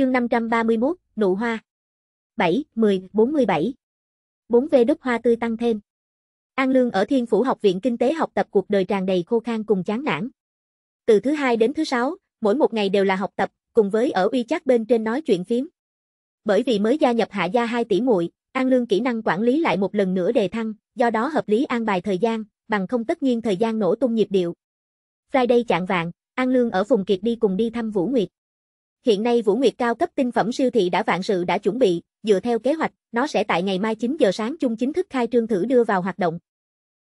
Chương 531, nụ hoa. 7, 10, 47. 4V đất hoa tươi tăng thêm. An Lương ở Thiên Phủ Học viện Kinh tế học tập cuộc đời tràn đầy khô khan cùng chán nản. Từ thứ hai đến thứ sáu, mỗi một ngày đều là học tập, cùng với ở uy chắc bên trên nói chuyện phím. Bởi vì mới gia nhập hạ gia 2 tỷ muội, An Lương kỹ năng quản lý lại một lần nữa đề thăng, do đó hợp lý an bài thời gian, bằng không tất nhiên thời gian nổ tung nhịp điệu. Friday chạng vạn, An Lương ở vùng Kiệt đi cùng đi thăm Vũ Nguyệt. Hiện nay Vũ Nguyệt cao cấp tinh phẩm siêu thị đã vạn sự đã chuẩn bị, dựa theo kế hoạch, nó sẽ tại ngày mai 9 giờ sáng chung chính thức khai trương thử đưa vào hoạt động.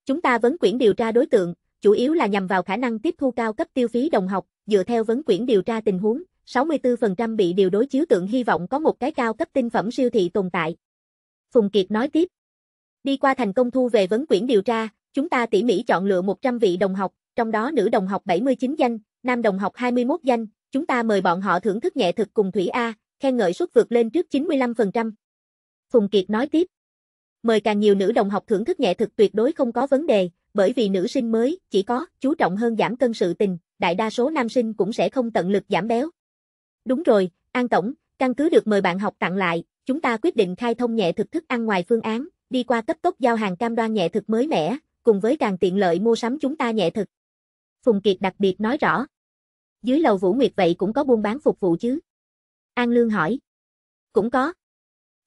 Chúng ta vấn quyển điều tra đối tượng, chủ yếu là nhằm vào khả năng tiếp thu cao cấp tiêu phí đồng học, dựa theo vấn quyển điều tra tình huống, 64% bị điều đối chiếu tượng hy vọng có một cái cao cấp tinh phẩm siêu thị tồn tại. Phùng Kiệt nói tiếp. Đi qua thành công thu về vấn quyển điều tra, chúng ta tỉ mỉ chọn lựa 100 vị đồng học, trong đó nữ đồng học 79 danh, nam đồng học 21 danh, chúng ta mời bọn họ thưởng thức nhẹ thực cùng Thủy A, khen ngợi suất vượt lên trước 95%. Phùng Kiệt nói tiếp. Mời càng nhiều nữ đồng học thưởng thức nhẹ thực tuyệt đối không có vấn đề, bởi vì nữ sinh mới chỉ có chú trọng hơn giảm cân sự tình, đại đa số nam sinh cũng sẽ không tận lực giảm béo. Đúng rồi, An Tổng, căn cứ được mời bạn học tặng lại, chúng ta quyết định khai thông nhẹ thực thức ăn ngoài phương án, đi qua cấp tốc giao hàng cam đoan nhẹ thực mới mẻ, cùng với càng tiện lợi mua sắm chúng ta nhẹ thực. Phùng Kiệt đặc biệt nói rõ. Dưới lầu Vũ Nguyệt vậy cũng có buôn bán phục vụ chứ? An Lương hỏi. Cũng có.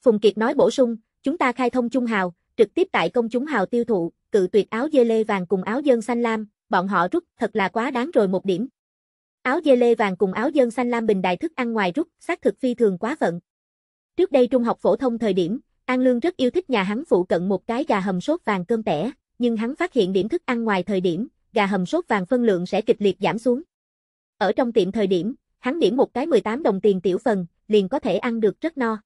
Phùng Kiệt nói bổ sung, chúng ta khai thông Trung Hào, trực tiếp tại công chúng Hào tiêu thụ, cự tuyệt áo dê lê vàng cùng áo dân xanh lam, bọn họ rút, thật là quá đáng rồi một điểm. Áo dê lê vàng cùng áo dân xanh lam bình đại thức ăn ngoài rút, xác thực phi thường quá phận. Trước đây trung học phổ thông thời điểm, An Lương rất yêu thích nhà hắn phụ cận một cái gà hầm sốt vàng cơm tẻ, nhưng hắn phát hiện điểm thức ăn ngoài thời điểm, gà hầm sốt vàng phân lượng sẽ kịch liệt giảm xuống. Ở trong tiệm thời điểm, hắn điểm một cái 18 đồng tiền tiểu phần, liền có thể ăn được rất no.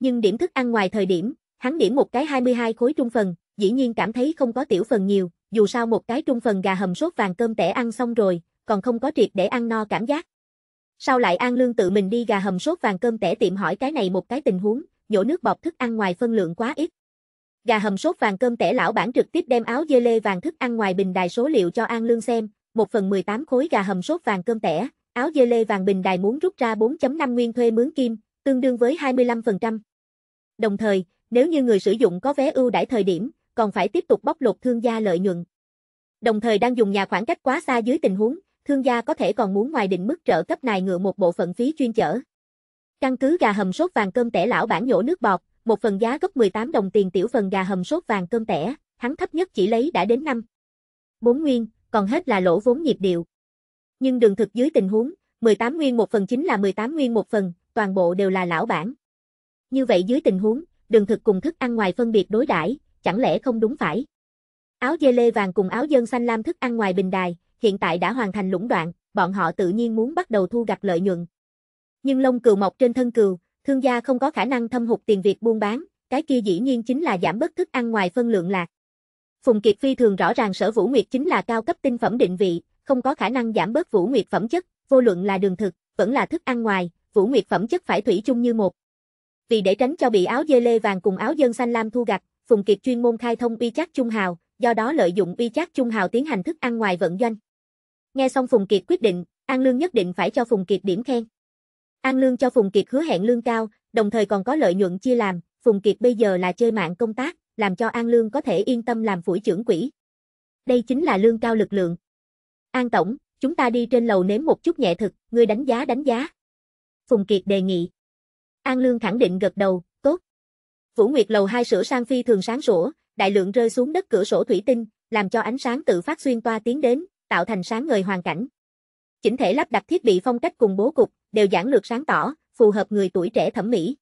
Nhưng điểm thức ăn ngoài thời điểm, hắn điểm một cái 22 khối trung phần, dĩ nhiên cảm thấy không có tiểu phần nhiều, dù sao một cái trung phần gà hầm sốt vàng cơm tẻ ăn xong rồi, còn không có triệt để ăn no cảm giác. Sau lại An Lương tự mình đi gà hầm sốt vàng cơm tẻ tiệm hỏi cái này một cái tình huống, nhổ nước bọt thức ăn ngoài phân lượng quá ít. Gà hầm sốt vàng cơm tẻ lão bản trực tiếp đem áo dê lê vàng thức ăn ngoài bình đài số liệu cho An Lương xem, một phần 18 khối gà hầm sốt vàng cơm tẻ, áo dê lê vàng bình đài muốn rút ra 4.5 nguyên thuê mướn kim, tương đương với 25%. Đồng thời, nếu như người sử dụng có vé ưu đãi thời điểm, còn phải tiếp tục bóc lột thương gia lợi nhuận. Đồng thời đang dùng nhà khoảng cách quá xa dưới tình huống, thương gia có thể còn muốn ngoài định mức trợ cấp này ngựa một bộ phận phí chuyên chở. Căn cứ gà hầm sốt vàng cơm tẻ lão bản nhổ nước bọt, một phần giá gấp 18 đồng tiền tiểu phần gà hầm sốt vàng cơm tẻ, hắn thấp nhất chỉ lấy đã đến năm. 4 nguyên, còn hết là lỗ vốn nhịp điệu. Nhưng đường thực dưới tình huống, 18 nguyên một phần chính là 18 nguyên một phần, toàn bộ đều là lão bản. Như vậy dưới tình huống, đường thực cùng thức ăn ngoài phân biệt đối đãi, chẳng lẽ không đúng phải? Áo dê lê vàng cùng áo dân xanh lam thức ăn ngoài bình đài, hiện tại đã hoàn thành lũng đoạn, bọn họ tự nhiên muốn bắt đầu thu gặt lợi nhuận. Nhưng lông cừu mọc trên thân cừu, thương gia không có khả năng thâm hụt tiền việc buôn bán, cái kia dĩ nhiên chính là giảm bớt thức ăn ngoài phân lượng lạc. Phùng Kiệt phi thường rõ ràng sở Vũ Nguyệt chính là cao cấp tinh phẩm định vị, không có khả năng giảm bớt Vũ Nguyệt phẩm chất, vô luận là đường thực, vẫn là thức ăn ngoài, Vũ Nguyệt phẩm chất phải thủy chung như một. Vì để tránh cho bị áo dê lê vàng cùng áo dân xanh lam thu gặt, Phùng Kiệt chuyên môn khai thông uy chắc trung hào, do đó lợi dụng uy chắc trung hào tiến hành thức ăn ngoài vận doanh. Nghe xong Phùng Kiệt quyết định, An Lương nhất định phải cho Phùng Kiệt điểm khen. An Lương cho Phùng Kiệt hứa hẹn lương cao, đồng thời còn có lợi nhuận chia làm, Phùng Kiệt bây giờ là chơi mạng công tác, làm cho An Lương có thể yên tâm làm phủi trưởng quỹ. Đây chính là lương cao lực lượng. An Tổng, chúng ta đi trên lầu nếm một chút nhẹ thực, ngươi đánh giá đánh giá. Phùng Kiệt đề nghị. An Lương khẳng định gật đầu, tốt. Vũ Nguyệt lầu hai sửa sang phi thường sáng sủa, đại lượng rơi xuống đất cửa sổ thủy tinh, làm cho ánh sáng tự phát xuyên toa tiến đến, tạo thành sáng ngời hoàn cảnh. Chỉnh thể lắp đặt thiết bị phong cách cùng bố cục, đều giản lược sáng tỏ, phù hợp người tuổi trẻ thẩm mỹ.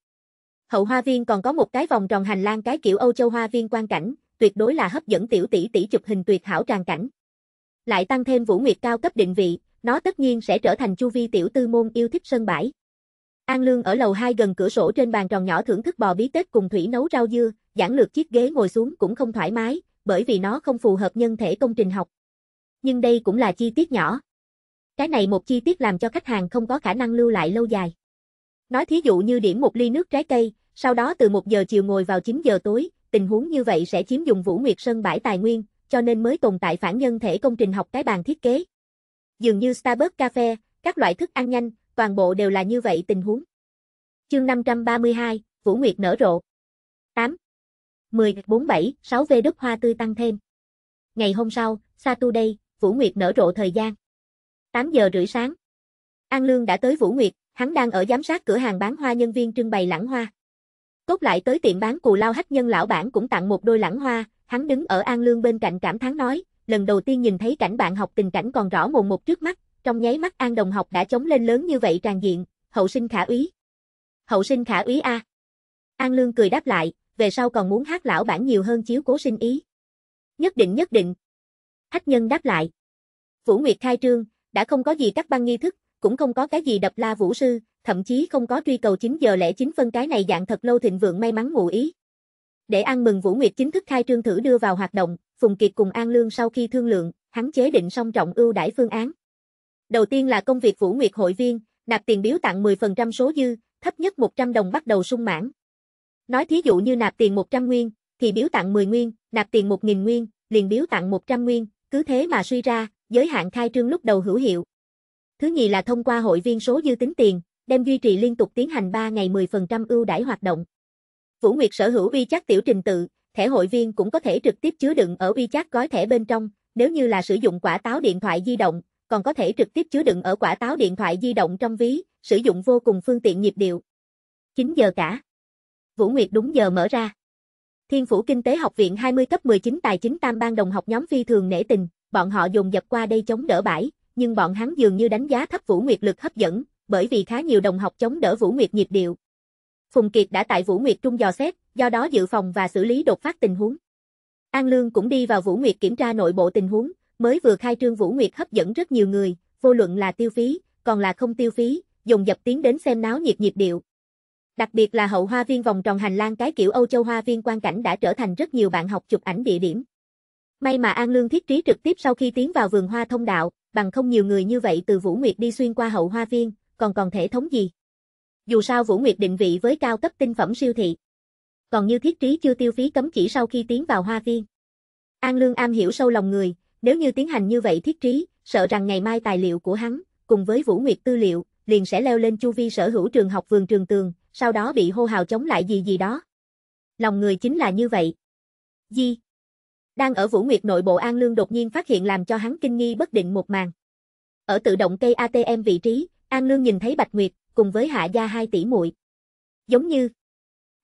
Hậu hoa viên còn có một cái vòng tròn hành lang cái kiểu Âu Châu hoa viên quan cảnh, tuyệt đối là hấp dẫn tiểu tỷ tỷ chụp hình tuyệt hảo tràn cảnh. Lại tăng thêm Vũ Nguyệt cao cấp định vị, nó tất nhiên sẽ trở thành chu vi tiểu tư môn yêu thích sân bãi. An Lương ở lầu 2 gần cửa sổ trên bàn tròn nhỏ thưởng thức bò bí tết cùng thủy nấu rau dưa, giản lược chiếc ghế ngồi xuống cũng không thoải mái, bởi vì nó không phù hợp nhân thể công trình học. Nhưng đây cũng là chi tiết nhỏ. Cái này một chi tiết làm cho khách hàng không có khả năng lưu lại lâu dài. Nói thí dụ như điểm một ly nước trái cây, sau đó từ 1 giờ chiều ngồi vào 9 giờ tối, tình huống như vậy sẽ chiếm dùng Vũ Nguyệt Sơn bãi tài nguyên, cho nên mới tồn tại phản nhân thể công trình học cái bàn thiết kế. Dường như Starbucks cafe, các loại thức ăn nhanh, toàn bộ đều là như vậy tình huống. Chương 532, Vũ Nguyệt nở rộ. 8. 1047, 6 v đất hoa tươi tăng thêm. Ngày hôm sau, Saturday, Vũ Nguyệt nở rộ thời gian. 8 giờ rưỡi sáng. An Lương đã tới Vũ Nguyệt, Hắn đang ở giám sát cửa hàng bán hoa nhân viên trưng bày lãng hoa. Cốt lại tới tiệm bán cù lao hách nhân lão bản cũng tặng một đôi lãng hoa, hắn đứng ở an lương bên cạnh cảm thán nói, lần đầu tiên nhìn thấy cảnh bạn học tình cảnh còn rõ mồn một trước mắt, trong nháy mắt an đồng học đã chống lên lớn như vậy tràn diện, hậu sinh khả úy. Hậu sinh khả úy a. An lương cười đáp lại, về sau còn muốn hát lão bản nhiều hơn chiếu cố sinh ý. Nhất định nhất định. Hách nhân đáp lại. Vũ Nguyệt khai trương, đã không có gì các băng nghi thức, cũng không có cái gì đập la vũ sư, thậm chí không có truy cầu 9 giờ lẻ 9 phân cái này dạng thật lâu thịnh vượng may mắn ngụ ý. Để ăn mừng Vũ Nguyệt chính thức khai trương thử đưa vào hoạt động, Phùng Kiệt cùng An Lương sau khi thương lượng, hắn chế định song trọng ưu đãi phương án. Đầu tiên là công việc Vũ Nguyệt hội viên, nạp tiền biếu tặng 10% số dư, thấp nhất 100 đồng bắt đầu sung mãn. Nói thí dụ như nạp tiền 100 nguyên, thì biếu tặng 10 nguyên, nạp tiền 1.000 nguyên, liền biếu tặng 100 nguyên, cứ thế mà suy ra, giới hạn khai trương lúc đầu hữu hiệu, Thứ nhì là thông qua hội viên số dư tính tiền, đem duy trì liên tục tiến hành 3 ngày 10% ưu đãi hoạt động. Vũ Nguyệt sở hữu WeChat tiểu trình tự, thẻ hội viên cũng có thể trực tiếp chứa đựng ở WeChat gói thẻ bên trong, nếu như là sử dụng quả táo điện thoại di động, còn có thể trực tiếp chứa đựng ở quả táo điện thoại di động trong ví, sử dụng vô cùng phương tiện nhịp điệu. 9 giờ cả. Vũ Nguyệt đúng giờ mở ra. Thiên Phủ Kinh tế Học viện 20 cấp 19 tài chính tam ban đồng học nhóm phi thường nể tình, bọn họ dùng dập qua đây chống đỡ bãi, nhưng bọn hắn dường như đánh giá thấp Vũ Nguyệt lực hấp dẫn, bởi vì khá nhiều đồng học chống đỡ Vũ Nguyệt nhịp điệu. Phùng Kiệt đã tại Vũ Nguyệt Trung dò xét, do đó dự phòng và xử lý đột phát tình huống. An Lương cũng đi vào Vũ Nguyệt kiểm tra nội bộ tình huống, mới vừa khai trương Vũ Nguyệt hấp dẫn rất nhiều người, vô luận là tiêu phí, còn là không tiêu phí, dùng dập tiến đến xem náo nhiệt nhịp điệu. Đặc biệt là hậu hoa viên vòng tròn hành lang cái kiểu Âu Châu hoa viên quan cảnh đã trở thành rất nhiều bạn học chụp ảnh địa điểm. May mà An Lương thiết trí trực tiếp sau khi tiến vào vườn hoa thông đạo, bằng không nhiều người như vậy từ Vũ Nguyệt đi xuyên qua hậu hoa viên, còn còn thể thống gì. Dù sao Vũ Nguyệt định vị với cao cấp tinh phẩm siêu thị. Còn như thiết trí chưa tiêu phí cấm chỉ sau khi tiến vào hoa viên. An Lương am hiểu sâu lòng người, nếu như tiến hành như vậy thiết trí, sợ rằng ngày mai tài liệu của hắn, cùng với Vũ Nguyệt tư liệu, liền sẽ leo lên chu vi sở hữu trường học vườn trường tường, sau đó bị hô hào chống lại gì gì đó. Lòng người chính là như vậy. Di đang ở Vũ Nguyệt nội bộ An Lương đột nhiên phát hiện làm cho hắn kinh nghi bất định một màn. Ở tự động cây ATM vị trí, An Lương nhìn thấy Bạch Nguyệt, cùng với Hạ Gia hai tỷ muội. Giống như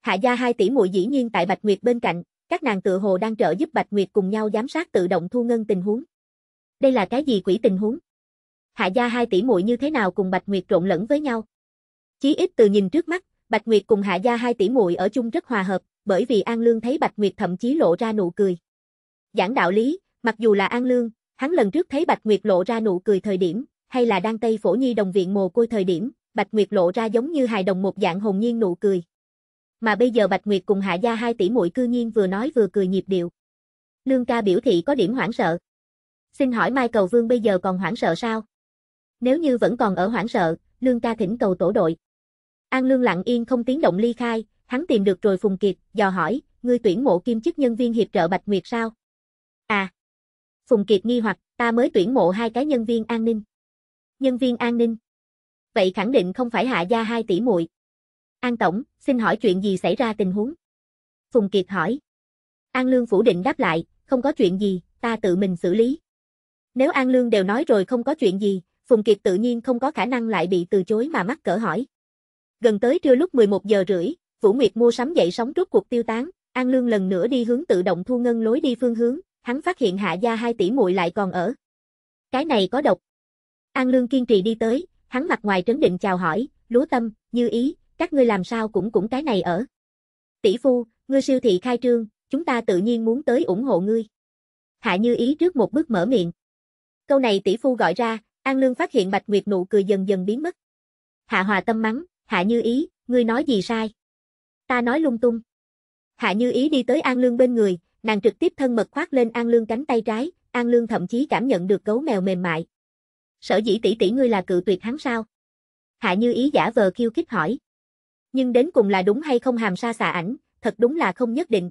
Hạ Gia hai tỷ muội dĩ nhiên tại Bạch Nguyệt bên cạnh, các nàng tựa hồ đang trợ giúp Bạch Nguyệt cùng nhau giám sát tự động thu ngân tình huống. Đây là cái gì quỷ tình huống? Hạ Gia hai tỷ muội như thế nào cùng Bạch Nguyệt trộn lẫn với nhau? Chí ít từ nhìn trước mắt, Bạch Nguyệt cùng Hạ Gia hai tỷ muội ở chung rất hòa hợp, bởi vì An Lương thấy Bạch Nguyệt thậm chí lộ ra nụ cười. Giảng đạo lý, mặc dù là An Lương, hắn lần trước thấy Bạch Nguyệt lộ ra nụ cười thời điểm, hay là đang Tây Phổ Nhi đồng viện mồ côi thời điểm, Bạch Nguyệt lộ ra giống như hài đồng một dạng hồn nhiên nụ cười. Mà bây giờ Bạch Nguyệt cùng Hạ Gia hai tỷ muội cư nhiên vừa nói vừa cười nhịp điệu. Lương ca biểu thị có điểm hoảng sợ. Xin hỏi Mai Cầu Vương bây giờ còn hoảng sợ sao? Nếu như vẫn còn ở hoảng sợ, Lương ca thỉnh cầu tổ đội. An Lương lặng yên không tiếng động ly khai, hắn tìm được rồi Phùng Kiệt, dò hỏi, ngươi tuyển mộ kim chức nhân viên hiệp trợ Bạch Nguyệt sao? À! Phùng Kiệt nghi hoặc, ta mới tuyển mộ hai cái nhân viên an ninh. Nhân viên an ninh? Vậy khẳng định không phải hạ gia hai tỷ muội. An Tổng, xin hỏi chuyện gì xảy ra tình huống? Phùng Kiệt hỏi. An Lương phủ định đáp lại, không có chuyện gì, ta tự mình xử lý. Nếu An Lương đều nói rồi không có chuyện gì, Phùng Kiệt tự nhiên không có khả năng lại bị từ chối mà mắc cỡ hỏi. Gần tới trưa lúc 11 giờ rưỡi, Vũ Nguyệt mua sắm dậy sóng rốt cuộc tiêu tán, An Lương lần nữa đi hướng tự động thu ngân lối đi phương hướng, hắn phát hiện hạ gia hai tỷ muội lại còn ở. Cái này có độc. An Lương kiên trì đi tới, hắn mặt ngoài trấn định chào hỏi, lúa tâm, như ý, các ngươi làm sao cũng cũng cái này ở. Tỷ phu, ngươi siêu thị khai trương, chúng ta tự nhiên muốn tới ủng hộ ngươi. Hạ như ý trước một bước mở miệng. Câu này tỷ phu gọi ra, An Lương phát hiện Bạch Nguyệt nụ cười dần dần biến mất. Hạ hòa tâm mắng, hạ như ý, ngươi nói gì sai? Ta nói lung tung. Hạ như ý đi tới An Lương bên người, nàng trực tiếp thân mật khoác lên An Lương cánh tay trái, An Lương thậm chí cảm nhận được gấu mèo mềm mại. Sở dĩ tỷ tỷ ngươi là cự tuyệt hắn sao? Hạ Như Ý giả vờ khiêu khích hỏi. Nhưng đến cùng là đúng hay không hàm sa xà ảnh, thật đúng là không nhất định.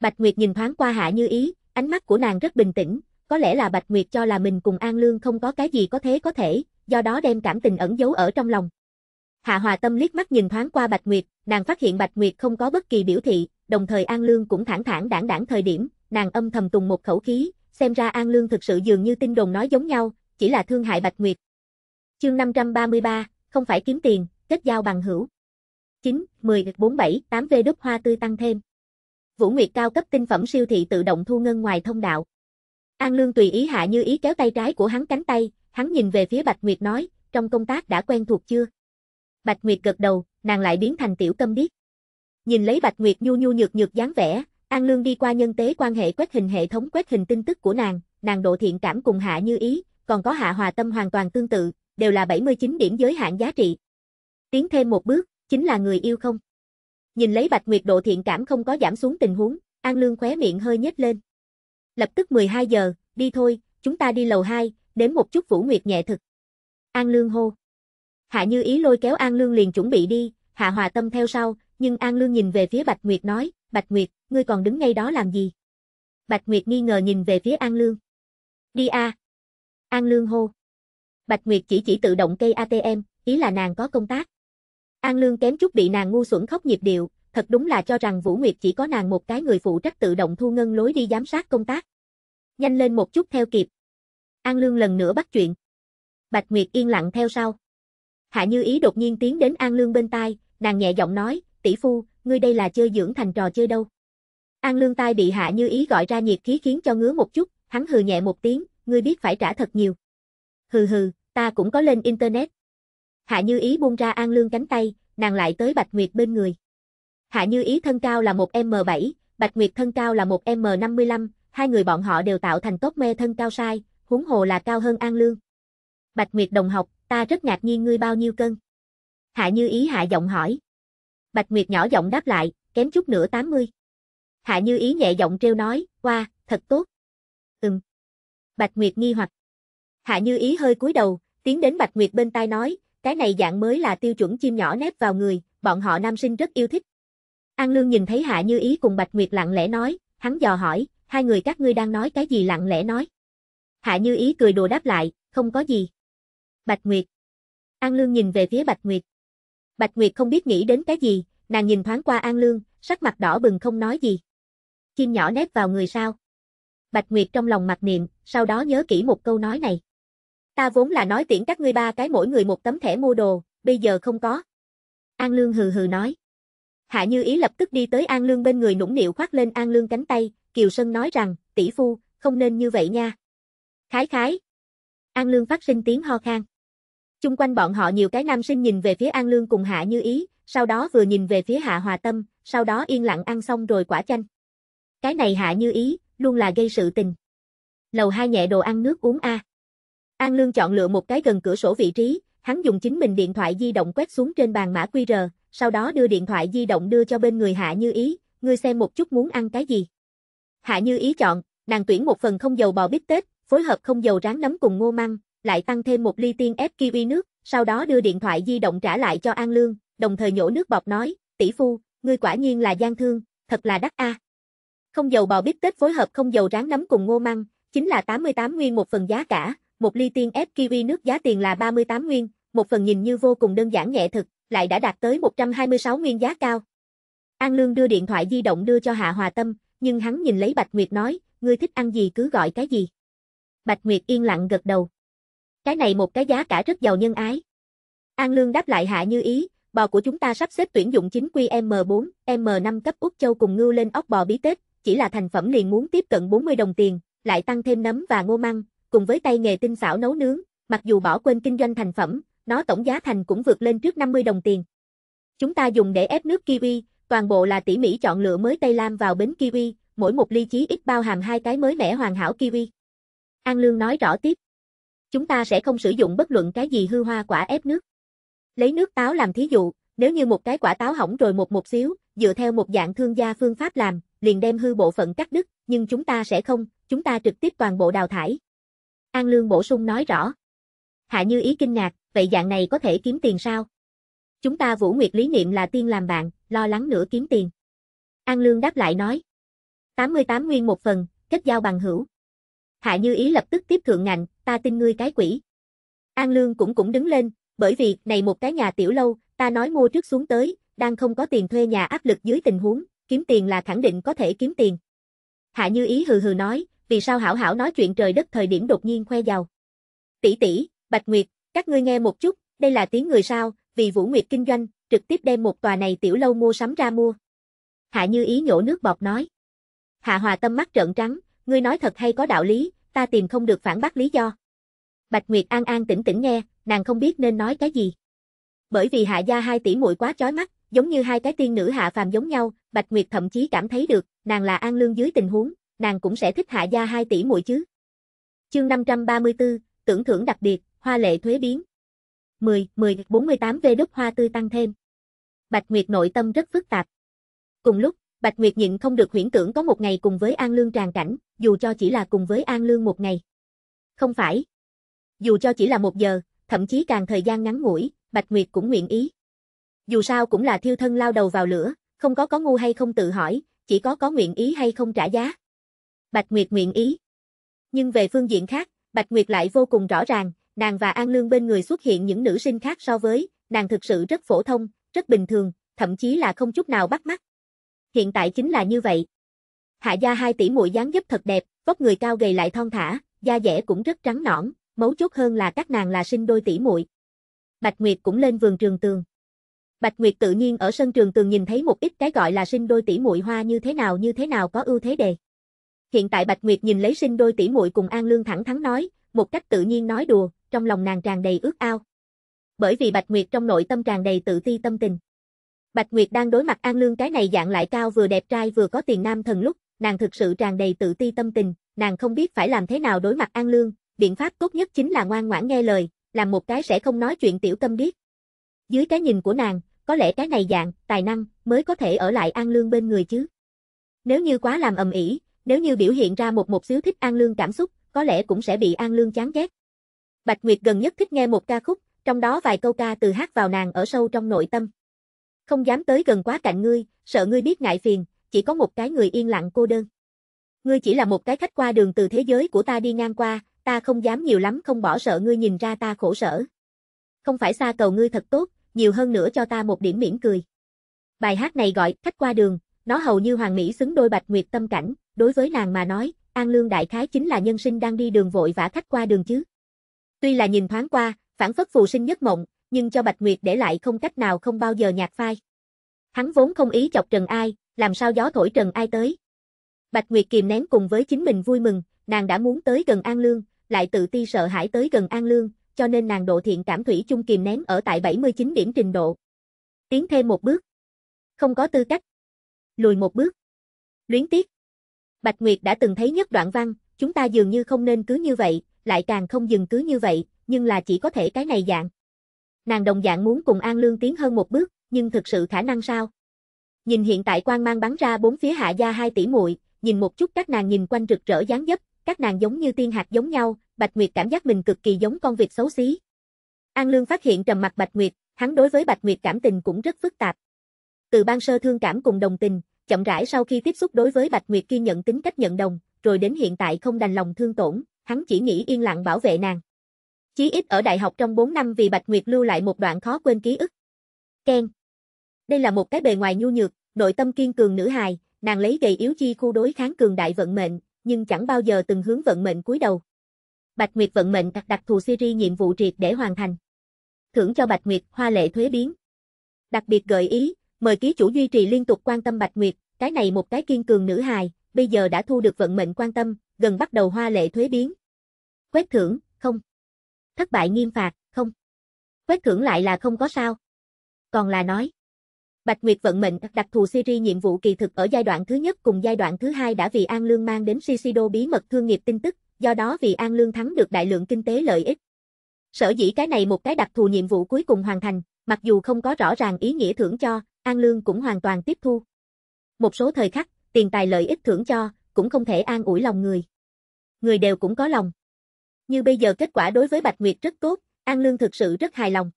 Bạch Nguyệt nhìn thoáng qua Hạ Như Ý, ánh mắt của nàng rất bình tĩnh, có lẽ là Bạch Nguyệt cho là mình cùng An Lương không có cái gì có thế có thể, do đó đem cảm tình ẩn giấu ở trong lòng. Hạ Hòa Tâm liếc mắt nhìn thoáng qua Bạch Nguyệt, nàng phát hiện Bạch Nguyệt không có bất kỳ biểu thị, đồng thời An Lương cũng thẳng thẳng đảng đảng thời điểm, nàng âm thầm tùng một khẩu khí, xem ra An Lương thực sự dường như tin đồn nói giống nhau, chỉ là thương hại Bạch Nguyệt. Chương 533, không phải kiếm tiền, kết giao bằng hữu. 9, 10, 47, 8 v đúc hoa tươi tăng thêm. Vũ Nguyệt cao cấp tinh phẩm siêu thị tự động thu ngân ngoài thông đạo. An Lương tùy ý hạ như ý kéo tay trái của hắn cánh tay, hắn nhìn về phía Bạch Nguyệt nói, trong công tác đã quen thuộc chưa? Bạch Nguyệt gật đầu, nàng lại biến thành tiểu câm điếc. Nhìn lấy Bạch Nguyệt nhu nhu nhược nhược dáng vẻ, An Lương đi qua nhân tế quan hệ quét hình hệ thống quét hình tin tức của nàng, nàng độ thiện cảm cùng hạ như ý, còn có hạ hòa tâm hoàn toàn tương tự, đều là 79 điểm giới hạn giá trị. Tiến thêm một bước, chính là người yêu không? Nhìn lấy Bạch Nguyệt độ thiện cảm không có giảm xuống tình huống, An Lương khóe miệng hơi nhếch lên. Lập tức 12 giờ, đi thôi, chúng ta đi lầu 2, đếm một chút Vũ Nguyệt nhẹ thực. An Lương hô. Hạ Như Ý lôi kéo An Lương liền chuẩn bị đi, Hạ Hòa Tâm theo sau, nhưng An Lương nhìn về phía Bạch Nguyệt nói, Bạch Nguyệt, ngươi còn đứng ngay đó làm gì? Bạch Nguyệt nghi ngờ nhìn về phía An Lương. Đi a. An Lương hô. Bạch Nguyệt chỉ chỉ tự động cây ATM, ý là nàng có công tác. An Lương kém chút bị nàng ngu xuẩn khóc nhịp điệu, thật đúng là cho rằng Vũ Nguyệt chỉ có nàng một cái người phụ trách tự động thu ngân lối đi giám sát công tác. Nhanh lên một chút theo kịp. An Lương lần nữa bắt chuyện. Bạch Nguyệt yên lặng theo sau. Hạ Như Ý đột nhiên tiến đến An Lương bên tai, nàng nhẹ giọng nói, tỷ phu, ngươi đây là chơi dưỡng thành trò chơi đâu. An lương tai bị hạ như ý gọi ra nhiệt khí khiến cho ngứa một chút, hắn hừ nhẹ một tiếng, ngươi biết phải trả thật nhiều. Hừ hừ, ta cũng có lên internet. Hạ như ý buông ra an lương cánh tay, nàng lại tới Bạch Nguyệt bên người. Hạ như ý thân cao là một M7, Bạch Nguyệt thân cao là một M55, hai người bọn họ đều tạo thành tốt mê thân cao sai, huống hồ là cao hơn an lương. Bạch Nguyệt đồng học, ta rất ngạc nhiên ngươi bao nhiêu cân. Hạ Như Ý hạ giọng hỏi. Bạch Nguyệt nhỏ giọng đáp lại, kém chút nữa 80. Hạ Như Ý nhẹ giọng trêu nói, qua, thật tốt. Ừm. Bạch Nguyệt nghi hoặc. Hạ Như Ý hơi cúi đầu, tiến đến Bạch Nguyệt bên tai nói, cái này dạng mới là tiêu chuẩn chim nhỏ nép vào người, bọn họ nam sinh rất yêu thích. An Lương nhìn thấy Hạ Như Ý cùng Bạch Nguyệt lặng lẽ nói, hắn dò hỏi, hai người các ngươi đang nói cái gì lặng lẽ nói. Hạ Như Ý cười đùa đáp lại, không có gì. Bạch Nguyệt. An Lương nhìn về phía Bạch Nguyệt. Bạch Nguyệt không biết nghĩ đến cái gì, nàng nhìn thoáng qua An Lương, sắc mặt đỏ bừng không nói gì. Chim nhỏ nép vào người sao? Bạch Nguyệt trong lòng mặc niệm, sau đó nhớ kỹ một câu nói này. Ta vốn là nói tiễn các ngươi ba cái mỗi người một tấm thẻ mua đồ, bây giờ không có. An Lương hừ hừ nói. Hạ Như Ý lập tức đi tới An Lương bên người nũng nịu khoác lên An Lương cánh tay, Kiều Sơn nói rằng, tỷ phu, không nên như vậy nha. Khái khái. An Lương phát sinh tiếng ho khan. Chung quanh bọn họ nhiều cái nam sinh nhìn về phía An Lương cùng Hạ Như Ý, sau đó vừa nhìn về phía Hạ Hòa Tâm, sau đó yên lặng ăn xong rồi quả chanh. Cái này Hạ Như Ý, luôn là gây sự tình. Lầu hai nhẹ đồ ăn nước uống A. An Lương chọn lựa một cái gần cửa sổ vị trí, hắn dùng chính mình điện thoại di động quét xuống trên bàn mã QR, sau đó đưa điện thoại di động đưa cho bên người Hạ Như Ý, ngươi xem một chút muốn ăn cái gì. Hạ Như Ý chọn, nàng tuyển một phần không dầu bò bít tết, phối hợp không dầu rán nấm cùng ngô măng, lại tăng thêm một ly tiên ép kiwi nước, sau đó đưa điện thoại di động trả lại cho An Lương, đồng thời nhổ nước bọt nói, tỷ phu, ngươi quả nhiên là gian thương, thật là đắt a. À. Không dầu bò bít tết phối hợp không dầu ráng nấm cùng ngô măng, chính là 88 nguyên một phần giá cả, một ly tiên ép kiwi nước giá tiền là 38 nguyên, một phần nhìn như vô cùng đơn giản nhẹ thực, lại đã đạt tới 126 nguyên giá cao. An Lương đưa điện thoại di động đưa cho Hạ Hòa Tâm, nhưng hắn nhìn lấy Bạch Nguyệt nói, ngươi thích ăn gì cứ gọi cái gì. Bạch Nguyệt yên lặng gật đầu. Cái này một cái giá cả rất giàu nhân ái. An Lương đáp lại hạ như ý, bò của chúng ta sắp xếp tuyển dụng chính quy M4, M5 cấp Úc Châu cùng ngưu lên ốc bò bí tết, chỉ là thành phẩm liền muốn tiếp cận 40 đồng tiền, lại tăng thêm nấm và ngô măng, cùng với tay nghề tinh xảo nấu nướng, mặc dù bỏ quên kinh doanh thành phẩm, nó tổng giá thành cũng vượt lên trước 50 đồng tiền. Chúng ta dùng để ép nước kiwi, toàn bộ là tỉ mỉ chọn lựa mới Tây Lam vào bến kiwi, mỗi một ly chí ít bao hàm hai cái mới mẻ hoàn hảo kiwi. An Lương nói rõ tiếp. Chúng ta sẽ không sử dụng bất luận cái gì hư hoa quả ép nước. Lấy nước táo làm thí dụ, nếu như một cái quả táo hỏng rồi một một xíu, dựa theo một dạng thương gia phương pháp làm, liền đem hư bộ phận cắt đứt, nhưng chúng ta sẽ không, chúng ta trực tiếp toàn bộ đào thải. An Lương bổ sung nói rõ. Hạ Như Ý kinh ngạc, vậy dạng này có thể kiếm tiền sao? Chúng ta Vũ Nguyệt lý niệm là tiên làm bạn, lo lắng nữa kiếm tiền. An Lương đáp lại nói. 88 nguyên một phần, kết giao bằng hữu. Hạ Như Ý lập tức tiếp thượng ngành, ta tin ngươi cái quỷ. An Lương cũng cũng đứng lên, bởi vì này một cái nhà tiểu lâu, ta nói mua trước xuống tới, đang không có tiền thuê nhà áp lực dưới tình huống, kiếm tiền là khẳng định có thể kiếm tiền. Hạ Như Ý hừ hừ nói, vì sao hảo hảo nói chuyện trời đất thời điểm đột nhiên khoe giàu. Tỷ tỷ, Bạch Nguyệt, các ngươi nghe một chút, đây là tiếng người sao, vì Vũ Nguyệt kinh doanh, trực tiếp đem một tòa này tiểu lâu mua sắm ra mua. Hạ Như Ý nhổ nước bọt nói. Hạ Hòa tâm mắt trợn trắng, ngươi nói thật hay có đạo lý, ta tìm không được phản bác lý do. Bạch Nguyệt an an tĩnh tĩnh nghe, nàng không biết nên nói cái gì. Bởi vì hạ gia hai tỷ muội quá chói mắt, giống như hai cái tiên nữ hạ phàm giống nhau, Bạch Nguyệt thậm chí cảm thấy được, nàng là an lương dưới tình huống, nàng cũng sẽ thích hạ gia hai tỷ muội chứ. Chương 534, tưởng thưởng đặc biệt, hoa lệ thuế biến. 10, 10, 48 V đúc hoa tươi tăng thêm. Bạch Nguyệt nội tâm rất phức tạp. Cùng lúc, Bạch Nguyệt nhịn không được huyễn tưởng có một ngày cùng với An Lương tràn cảnh, dù cho chỉ là cùng với An Lương một ngày. Không phải. Dù cho chỉ là một giờ, thậm chí càng thời gian ngắn ngủi, Bạch Nguyệt cũng nguyện ý. Dù sao cũng là thiêu thân lao đầu vào lửa, không có có ngu hay không tự hỏi, chỉ có có nguyện ý hay không trả giá. Bạch Nguyệt nguyện ý. Nhưng về phương diện khác, Bạch Nguyệt lại vô cùng rõ ràng, nàng và An Lương bên người xuất hiện những nữ sinh khác so với, nàng thực sự rất phổ thông, rất bình thường, thậm chí là không chút nào bắt mắt hiện tại chính là như vậy. Hạ gia hai tỷ muội dáng dấp thật đẹp, vóc người cao gầy lại thon thả, da dẻ cũng rất trắng nõn, mấu chốt hơn là các nàng là sinh đôi tỷ muội. Bạch Nguyệt cũng lên vườn trường tường. Bạch Nguyệt tự nhiên ở sân trường tường nhìn thấy một ít cái gọi là sinh đôi tỷ muội hoa như thế nào như thế nào có ưu thế đề. Hiện tại Bạch Nguyệt nhìn lấy sinh đôi tỷ muội cùng An Lương thẳng thắn nói, một cách tự nhiên nói đùa, trong lòng nàng tràn đầy ước ao. Bởi vì Bạch Nguyệt trong nội tâm tràn đầy tự ti tâm tình. Bạch Nguyệt đang đối mặt An Lương cái này dạng lại cao vừa đẹp trai vừa có tiền nam thần lúc, nàng thực sự tràn đầy tự ti tâm tình, nàng không biết phải làm thế nào đối mặt An Lương, biện pháp tốt nhất chính là ngoan ngoãn nghe lời, làm một cái sẽ không nói chuyện tiểu tâm điếc. Dưới cái nhìn của nàng, có lẽ cái này dạng, tài năng, mới có thể ở lại An Lương bên người chứ. Nếu như quá làm ầm ĩ, nếu như biểu hiện ra một một xíu thích An Lương cảm xúc, có lẽ cũng sẽ bị An Lương chán ghét. Bạch Nguyệt gần nhất thích nghe một ca khúc, trong đó vài câu ca từ hát vào nàng ở sâu trong nội tâm. Không dám tới gần quá cạnh ngươi, sợ ngươi biết ngại phiền, chỉ có một cái người yên lặng cô đơn. Ngươi chỉ là một cái khách qua đường từ thế giới của ta đi ngang qua, ta không dám nhiều lắm không bỏ sợ ngươi nhìn ra ta khổ sở. Không phải xa cầu ngươi thật tốt, nhiều hơn nữa cho ta một điểm mỉm cười. Bài hát này gọi Khách qua đường, nó hầu như hoàng mỹ xứng đôi bạch nguyệt tâm cảnh, đối với nàng mà nói, An Lương đại khái chính là nhân sinh đang đi đường vội vã khách qua đường chứ. Tuy là nhìn thoáng qua, phản phất phù sinh nhất mộng, nhưng cho Bạch Nguyệt để lại không cách nào không bao giờ nhạt phai. Hắn vốn không ý chọc Trần Ai, làm sao gió thổi Trần Ai tới. Bạch Nguyệt kìm nén cùng với chính mình vui mừng, nàng đã muốn tới gần An Lương, lại tự ti sợ hãi tới gần An Lương, cho nên nàng độ thiện cảm thủy chung kìm nén ở tại 79 điểm trình độ. Tiến thêm một bước. Không có tư cách. Lùi một bước. Luyến tiếc. Bạch Nguyệt đã từng thấy nhất đoạn văn, chúng ta dường như không nên cứ như vậy, lại càng không dừng cứ như vậy, nhưng là chỉ có thể cái này dạng. Nàng đồng dạng muốn cùng An Lương tiến hơn một bước, nhưng thực sự khả năng sao? Nhìn hiện tại quang mang bắn ra bốn phía hạ gia hai tỷ muội, nhìn một chút các nàng nhìn quanh rực rỡ dáng dấp, các nàng giống như tiên hạt giống nhau, Bạch Nguyệt cảm giác mình cực kỳ giống con vịt xấu xí. An Lương phát hiện trầm mặt Bạch Nguyệt, hắn đối với Bạch Nguyệt cảm tình cũng rất phức tạp. Từ ban sơ thương cảm cùng đồng tình, chậm rãi sau khi tiếp xúc đối với Bạch Nguyệt kiên nhận tính cách nhận đồng, rồi đến hiện tại không đành lòng thương tổn, hắn chỉ nghĩ yên lặng bảo vệ nàng. Chí ít ở đại học trong 4 năm vì Bạch Nguyệt lưu lại một đoạn khó quên ký ức. Ken. Đây là một cái bề ngoài nhu nhược, nội tâm kiên cường nữ hài, nàng lấy gầy yếu chi khu đối kháng cường đại vận mệnh, nhưng chẳng bao giờ từng hướng vận mệnh cúi đầu. Bạch Nguyệt vận mệnh đặt đặc thù series nhiệm vụ triệt để hoàn thành. Thưởng cho Bạch Nguyệt hoa lệ thuế biến. Đặc biệt gợi ý, mời ký chủ duy trì liên tục quan tâm Bạch Nguyệt, cái này một cái kiên cường nữ hài, bây giờ đã thu được vận mệnh quan tâm, gần bắt đầu hoa lệ thuế biến. Quét thưởng, thất bại nghiêm phạt, không. Quét thưởng lại là không có sao. Còn là nói. Bạch Nguyệt vận mệnh đặc thù Siri nhiệm vụ kỳ thực ở giai đoạn thứ nhất cùng giai đoạn thứ hai đã vì An Lương mang đến Shiseido bí mật thương nghiệp tin tức, do đó vì An Lương thắng được đại lượng kinh tế lợi ích. Sở dĩ cái này một cái đặc thù nhiệm vụ cuối cùng hoàn thành, mặc dù không có rõ ràng ý nghĩa thưởng cho, An Lương cũng hoàn toàn tiếp thu. Một số thời khắc, tiền tài lợi ích thưởng cho, cũng không thể an ủi lòng người. Người đều cũng có lòng. Như bây giờ kết quả đối với Bạch Nguyệt rất tốt, An Lương thực sự rất hài lòng.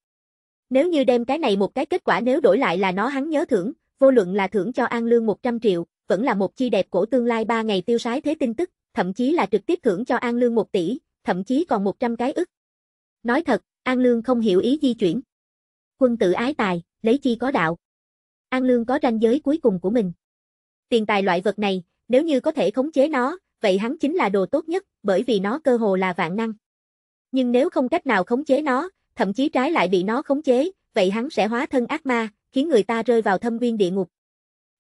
Nếu như đem cái này một cái kết quả nếu đổi lại là nó hắn nhớ thưởng, vô luận là thưởng cho An Lương 100 triệu, vẫn là một chi đẹp cổ tương lai 3 ngày tiêu sái thế tin tức, thậm chí là trực tiếp thưởng cho An Lương 1 tỷ, thậm chí còn 100 cái ức. Nói thật, An Lương không hiểu ý di chuyển. Quân tử ái tài, lấy chi có đạo. An Lương có ranh giới cuối cùng của mình. Tiền tài loại vật này, nếu như có thể khống chế nó, vậy hắn chính là đồ tốt nhất, bởi vì nó cơ hồ là vạn năng. Nhưng nếu không cách nào khống chế nó, thậm chí trái lại bị nó khống chế, vậy hắn sẽ hóa thân ác ma, khiến người ta rơi vào thâm nguyên địa ngục.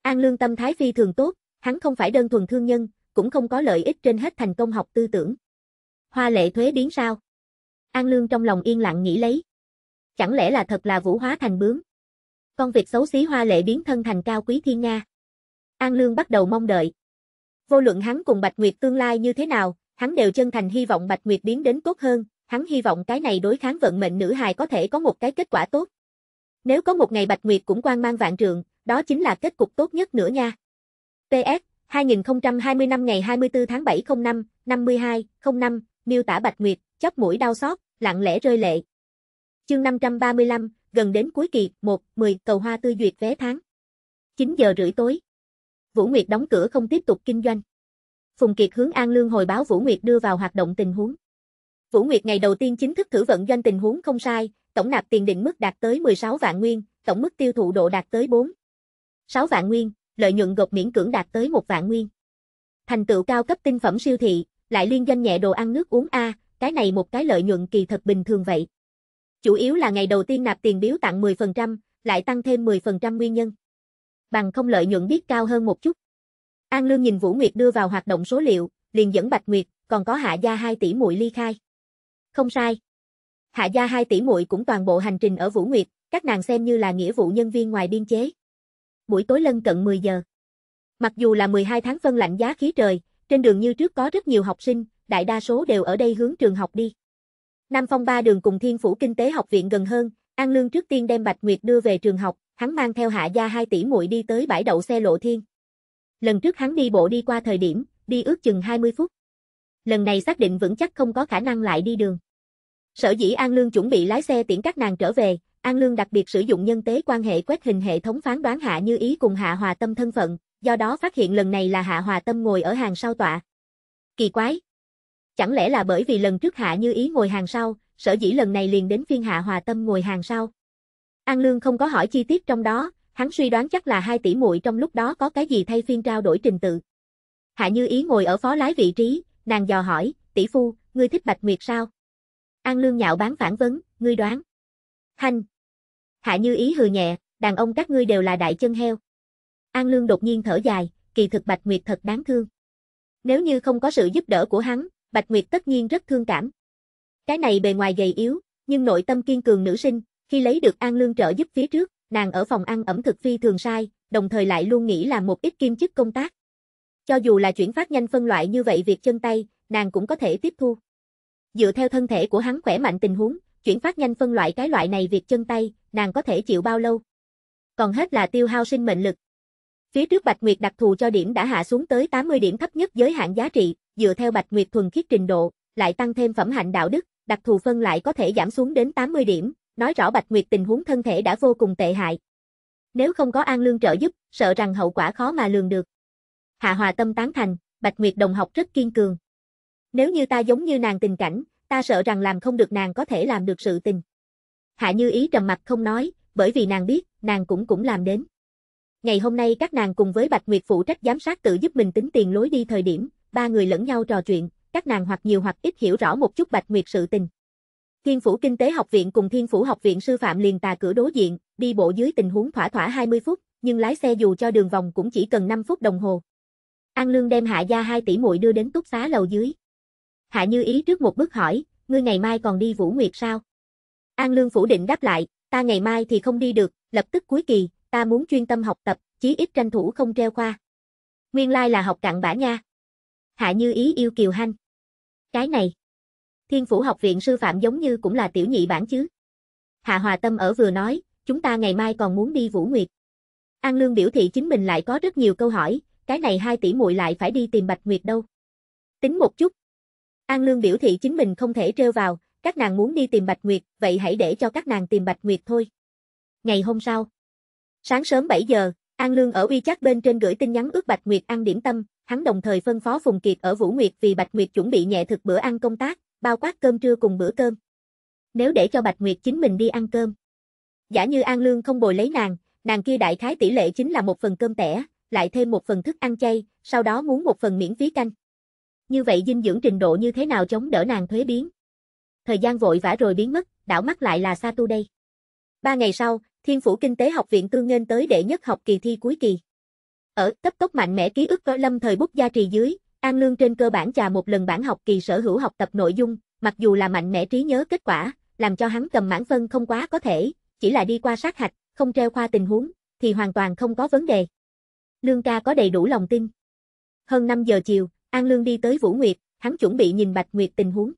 An lương tâm thái phi thường tốt, hắn không phải đơn thuần thương nhân, cũng không có lợi ích trên hết thành công học tư tưởng. Hoa lệ thuế biến sao? An lương trong lòng yên lặng nghĩ lấy. Chẳng lẽ là thật là vũ hóa thành bướm? Con việc xấu xí hoa lệ biến thân thành cao quý thiên nga. An lương bắt đầu mong đợi. Vô luận hắn cùng Bạch Nguyệt tương lai như thế nào, hắn đều chân thành hy vọng Bạch Nguyệt biến đến tốt hơn, hắn hy vọng cái này đối kháng vận mệnh nữ hài có thể có một cái kết quả tốt. Nếu có một ngày Bạch Nguyệt cũng quan mang vạn trường, đó chính là kết cục tốt nhất nữa nha. PS 2020 năm ngày 24 tháng 7 05, 52, 05, miêu tả Bạch Nguyệt, chóp mũi đau xót, lặng lẽ rơi lệ. Chương 535, gần đến cuối kỳ, 1, 10, cầu hoa tươi duyệt vé tháng. 9 giờ rưỡi tối. Vũ Nguyệt đóng cửa không tiếp tục kinh doanh. Phùng Kiệt hướng An Lương hồi báo Vũ Nguyệt đưa vào hoạt động tình huống. Vũ Nguyệt ngày đầu tiên chính thức thử vận doanh tình huống không sai, tổng nạp tiền định mức đạt tới 16 vạn nguyên, tổng mức tiêu thụ độ đạt tới 4. 6 vạn nguyên, lợi nhuận gộp miễn cưỡng đạt tới 1 vạn nguyên. Thành tựu cao cấp tinh phẩm siêu thị, lại liên doanh nhẹ đồ ăn nước uống A, cái này một cái lợi nhuận kỳ thật bình thường vậy. Chủ yếu là ngày đầu tiên nạp tiền biếu tặng 10%, lại tăng thêm 10% nguyên nhân. Bằng không lợi nhuận biết cao hơn một chút. An Lương nhìn Vũ Nguyệt đưa vào hoạt động số liệu, liền dẫn Bạch Nguyệt, còn có Hạ Gia 2 tỷ muội ly khai. Không sai. Hạ Gia 2 tỷ muội cũng toàn bộ hành trình ở Vũ Nguyệt, các nàng xem như là nghĩa vụ nhân viên ngoài biên chế. Buổi tối lân cận 10 giờ. Mặc dù là 12 tháng phân lạnh giá khí trời, trên đường như trước có rất nhiều học sinh, đại đa số đều ở đây hướng trường học đi. Nam Phong ba đường cùng Thiên Phủ Kinh tế học viện gần hơn, An Lương trước tiên đem Bạch Nguyệt đưa về trường học, hắn mang theo Hạ Gia 2 tỷ muội đi tới bãi đậu xe lộ thiên. Lần trước hắn đi bộ đi qua thời điểm, đi ước chừng 20 phút. Lần này xác định vững chắc không có khả năng lại đi đường. Sở dĩ An Lương chuẩn bị lái xe tiễn các nàng trở về, An Lương đặc biệt sử dụng nhân tế quan hệ quét hình hệ thống phán đoán Hạ Như Ý cùng Hạ Hòa Tâm thân phận, do đó phát hiện lần này là Hạ Hòa Tâm ngồi ở hàng sau tọa. Kỳ quái! Chẳng lẽ là bởi vì lần trước Hạ Như Ý ngồi hàng sau, sở dĩ lần này liền đến phiên Hạ Hòa Tâm ngồi hàng sau? An Lương không có hỏi chi tiết trong đó, Hắn suy đoán chắc là hai tỷ muội trong lúc đó có cái gì thay phiên trao đổi trình tự. Hạ Như Ý ngồi ở phó lái vị trí, nàng dò hỏi, tỷ phu, ngươi thích Bạch Nguyệt sao? An Lương nhạo bán phản vấn, ngươi đoán. Hành. Hạ Như Ý hừ nhẹ, đàn ông các ngươi đều là đại chân heo. An Lương đột nhiên thở dài, kỳ thực Bạch Nguyệt thật đáng thương. Nếu như không có sự giúp đỡ của hắn, Bạch Nguyệt tất nhiên rất thương cảm. Cái này bề ngoài gầy yếu, nhưng nội tâm kiên cường nữ sinh, khi lấy được An Lương trợ giúp phía trước, nàng ở phòng ăn ẩm thực phi thường sai, đồng thời lại luôn nghĩ là một ít kim chức công tác. Cho dù là chuyển phát nhanh phân loại như vậy việc chân tay, nàng cũng có thể tiếp thu. Dựa theo thân thể của hắn khỏe mạnh tình huống, chuyển phát nhanh phân loại cái loại này việc chân tay, nàng có thể chịu bao lâu. Còn hết là tiêu hao sinh mệnh lực. Phía trước Bạch Nguyệt đặc thù cho điểm đã hạ xuống tới 80 điểm thấp nhất giới hạn giá trị, dựa theo Bạch Nguyệt thuần khiết trình độ, lại tăng thêm phẩm hạnh đạo đức, đặc thù phân lại có thể giảm xuống đến 80 điểm, nói rõ Bạch Nguyệt tình huống thân thể đã vô cùng tệ hại. Nếu không có An Lương trợ giúp, sợ rằng hậu quả khó mà lường được. Hạ Hòa Tâm tán thành, Bạch Nguyệt đồng học rất kiên cường. Nếu như ta giống như nàng tình cảnh, ta sợ rằng làm không được nàng có thể làm được sự tình. Hạ Như Ý trầm mặt không nói, bởi vì nàng biết, nàng cũng cũng làm đến. Ngày hôm nay các nàng cùng với Bạch Nguyệt phụ trách giám sát tự giúp mình tính tiền lối đi thời điểm, ba người lẫn nhau trò chuyện, các nàng hoặc nhiều hoặc ít hiểu rõ một chút Bạch Nguyệt sự tình. Thiên Phủ Kinh tế Học viện cùng Thiên Phủ Học viện Sư phạm liền tà cửa đối diện, đi bộ dưới tình huống thỏa thỏa 20 phút, nhưng lái xe dù cho đường vòng cũng chỉ cần 5 phút đồng hồ. An Lương đem Hạ Gia hai tỷ muội đưa đến túc xá lầu dưới. Hạ Như Ý trước một bước hỏi, ngươi ngày mai còn đi Vũ Nguyệt sao? An Lương phủ định đáp lại, ta ngày mai thì không đi được, lập tức cuối kỳ, ta muốn chuyên tâm học tập, chí ít tranh thủ không treo khoa. Nguyên lai like là học cặn bã nha. Hạ Như Ý yêu Kiều Hanh. Cái này. Thiên Phủ học viện sư phạm giống như cũng là tiểu nhị bản chứ. Hạ Hòa Tâm ở vừa nói, chúng ta ngày mai còn muốn đi Vũ Nguyệt. An Lương biểu thị chính mình lại có rất nhiều câu hỏi, cái này hai tỷ muội lại phải đi tìm Bạch Nguyệt đâu. Tính một chút. An Lương biểu thị chính mình không thể trêu vào, các nàng muốn đi tìm Bạch Nguyệt, vậy hãy để cho các nàng tìm Bạch Nguyệt thôi. Ngày hôm sau. Sáng sớm 7 giờ, An Lương ở uy chat bên trên gửi tin nhắn ước Bạch Nguyệt ăn điểm tâm, hắn đồng thời phân phó Phùng Kiệt ở Vũ Nguyệt vì Bạch Nguyệt chuẩn bị nhẹ thực bữa ăn công tác, bao quát cơm trưa cùng bữa cơm. Nếu để cho Bạch Nguyệt chính mình đi ăn cơm. Giả như An Lương không bồi lấy nàng, nàng kia đại khái tỷ lệ chính là một phần cơm tẻ, lại thêm một phần thức ăn chay, sau đó muốn một phần miễn phí canh. Như vậy dinh dưỡng trình độ như thế nào chống đỡ nàng thuế biến? Thời gian vội vã rồi biến mất, đảo mắt lại là Sa Tu đây. Ba ngày sau, Thiên Phủ Kinh tế Học viện tương nghênh tới đệ nhất học kỳ thi cuối kỳ. Ở cấp tốc mạnh mẽ ký ức có lâm thời bút gia trì dưới, An Lương trên cơ bản trà một lần bản học kỳ sở hữu học tập nội dung, mặc dù là mạnh mẽ trí nhớ kết quả, làm cho hắn cầm mãn phân không quá có thể, chỉ là đi qua sát hạch, không treo khoa tình huống, thì hoàn toàn không có vấn đề. Lương ca có đầy đủ lòng tin. Hơn 5 giờ chiều, An Lương đi tới Vũ Nguyệt, hắn chuẩn bị nhìn Bạch Nguyệt tình huống.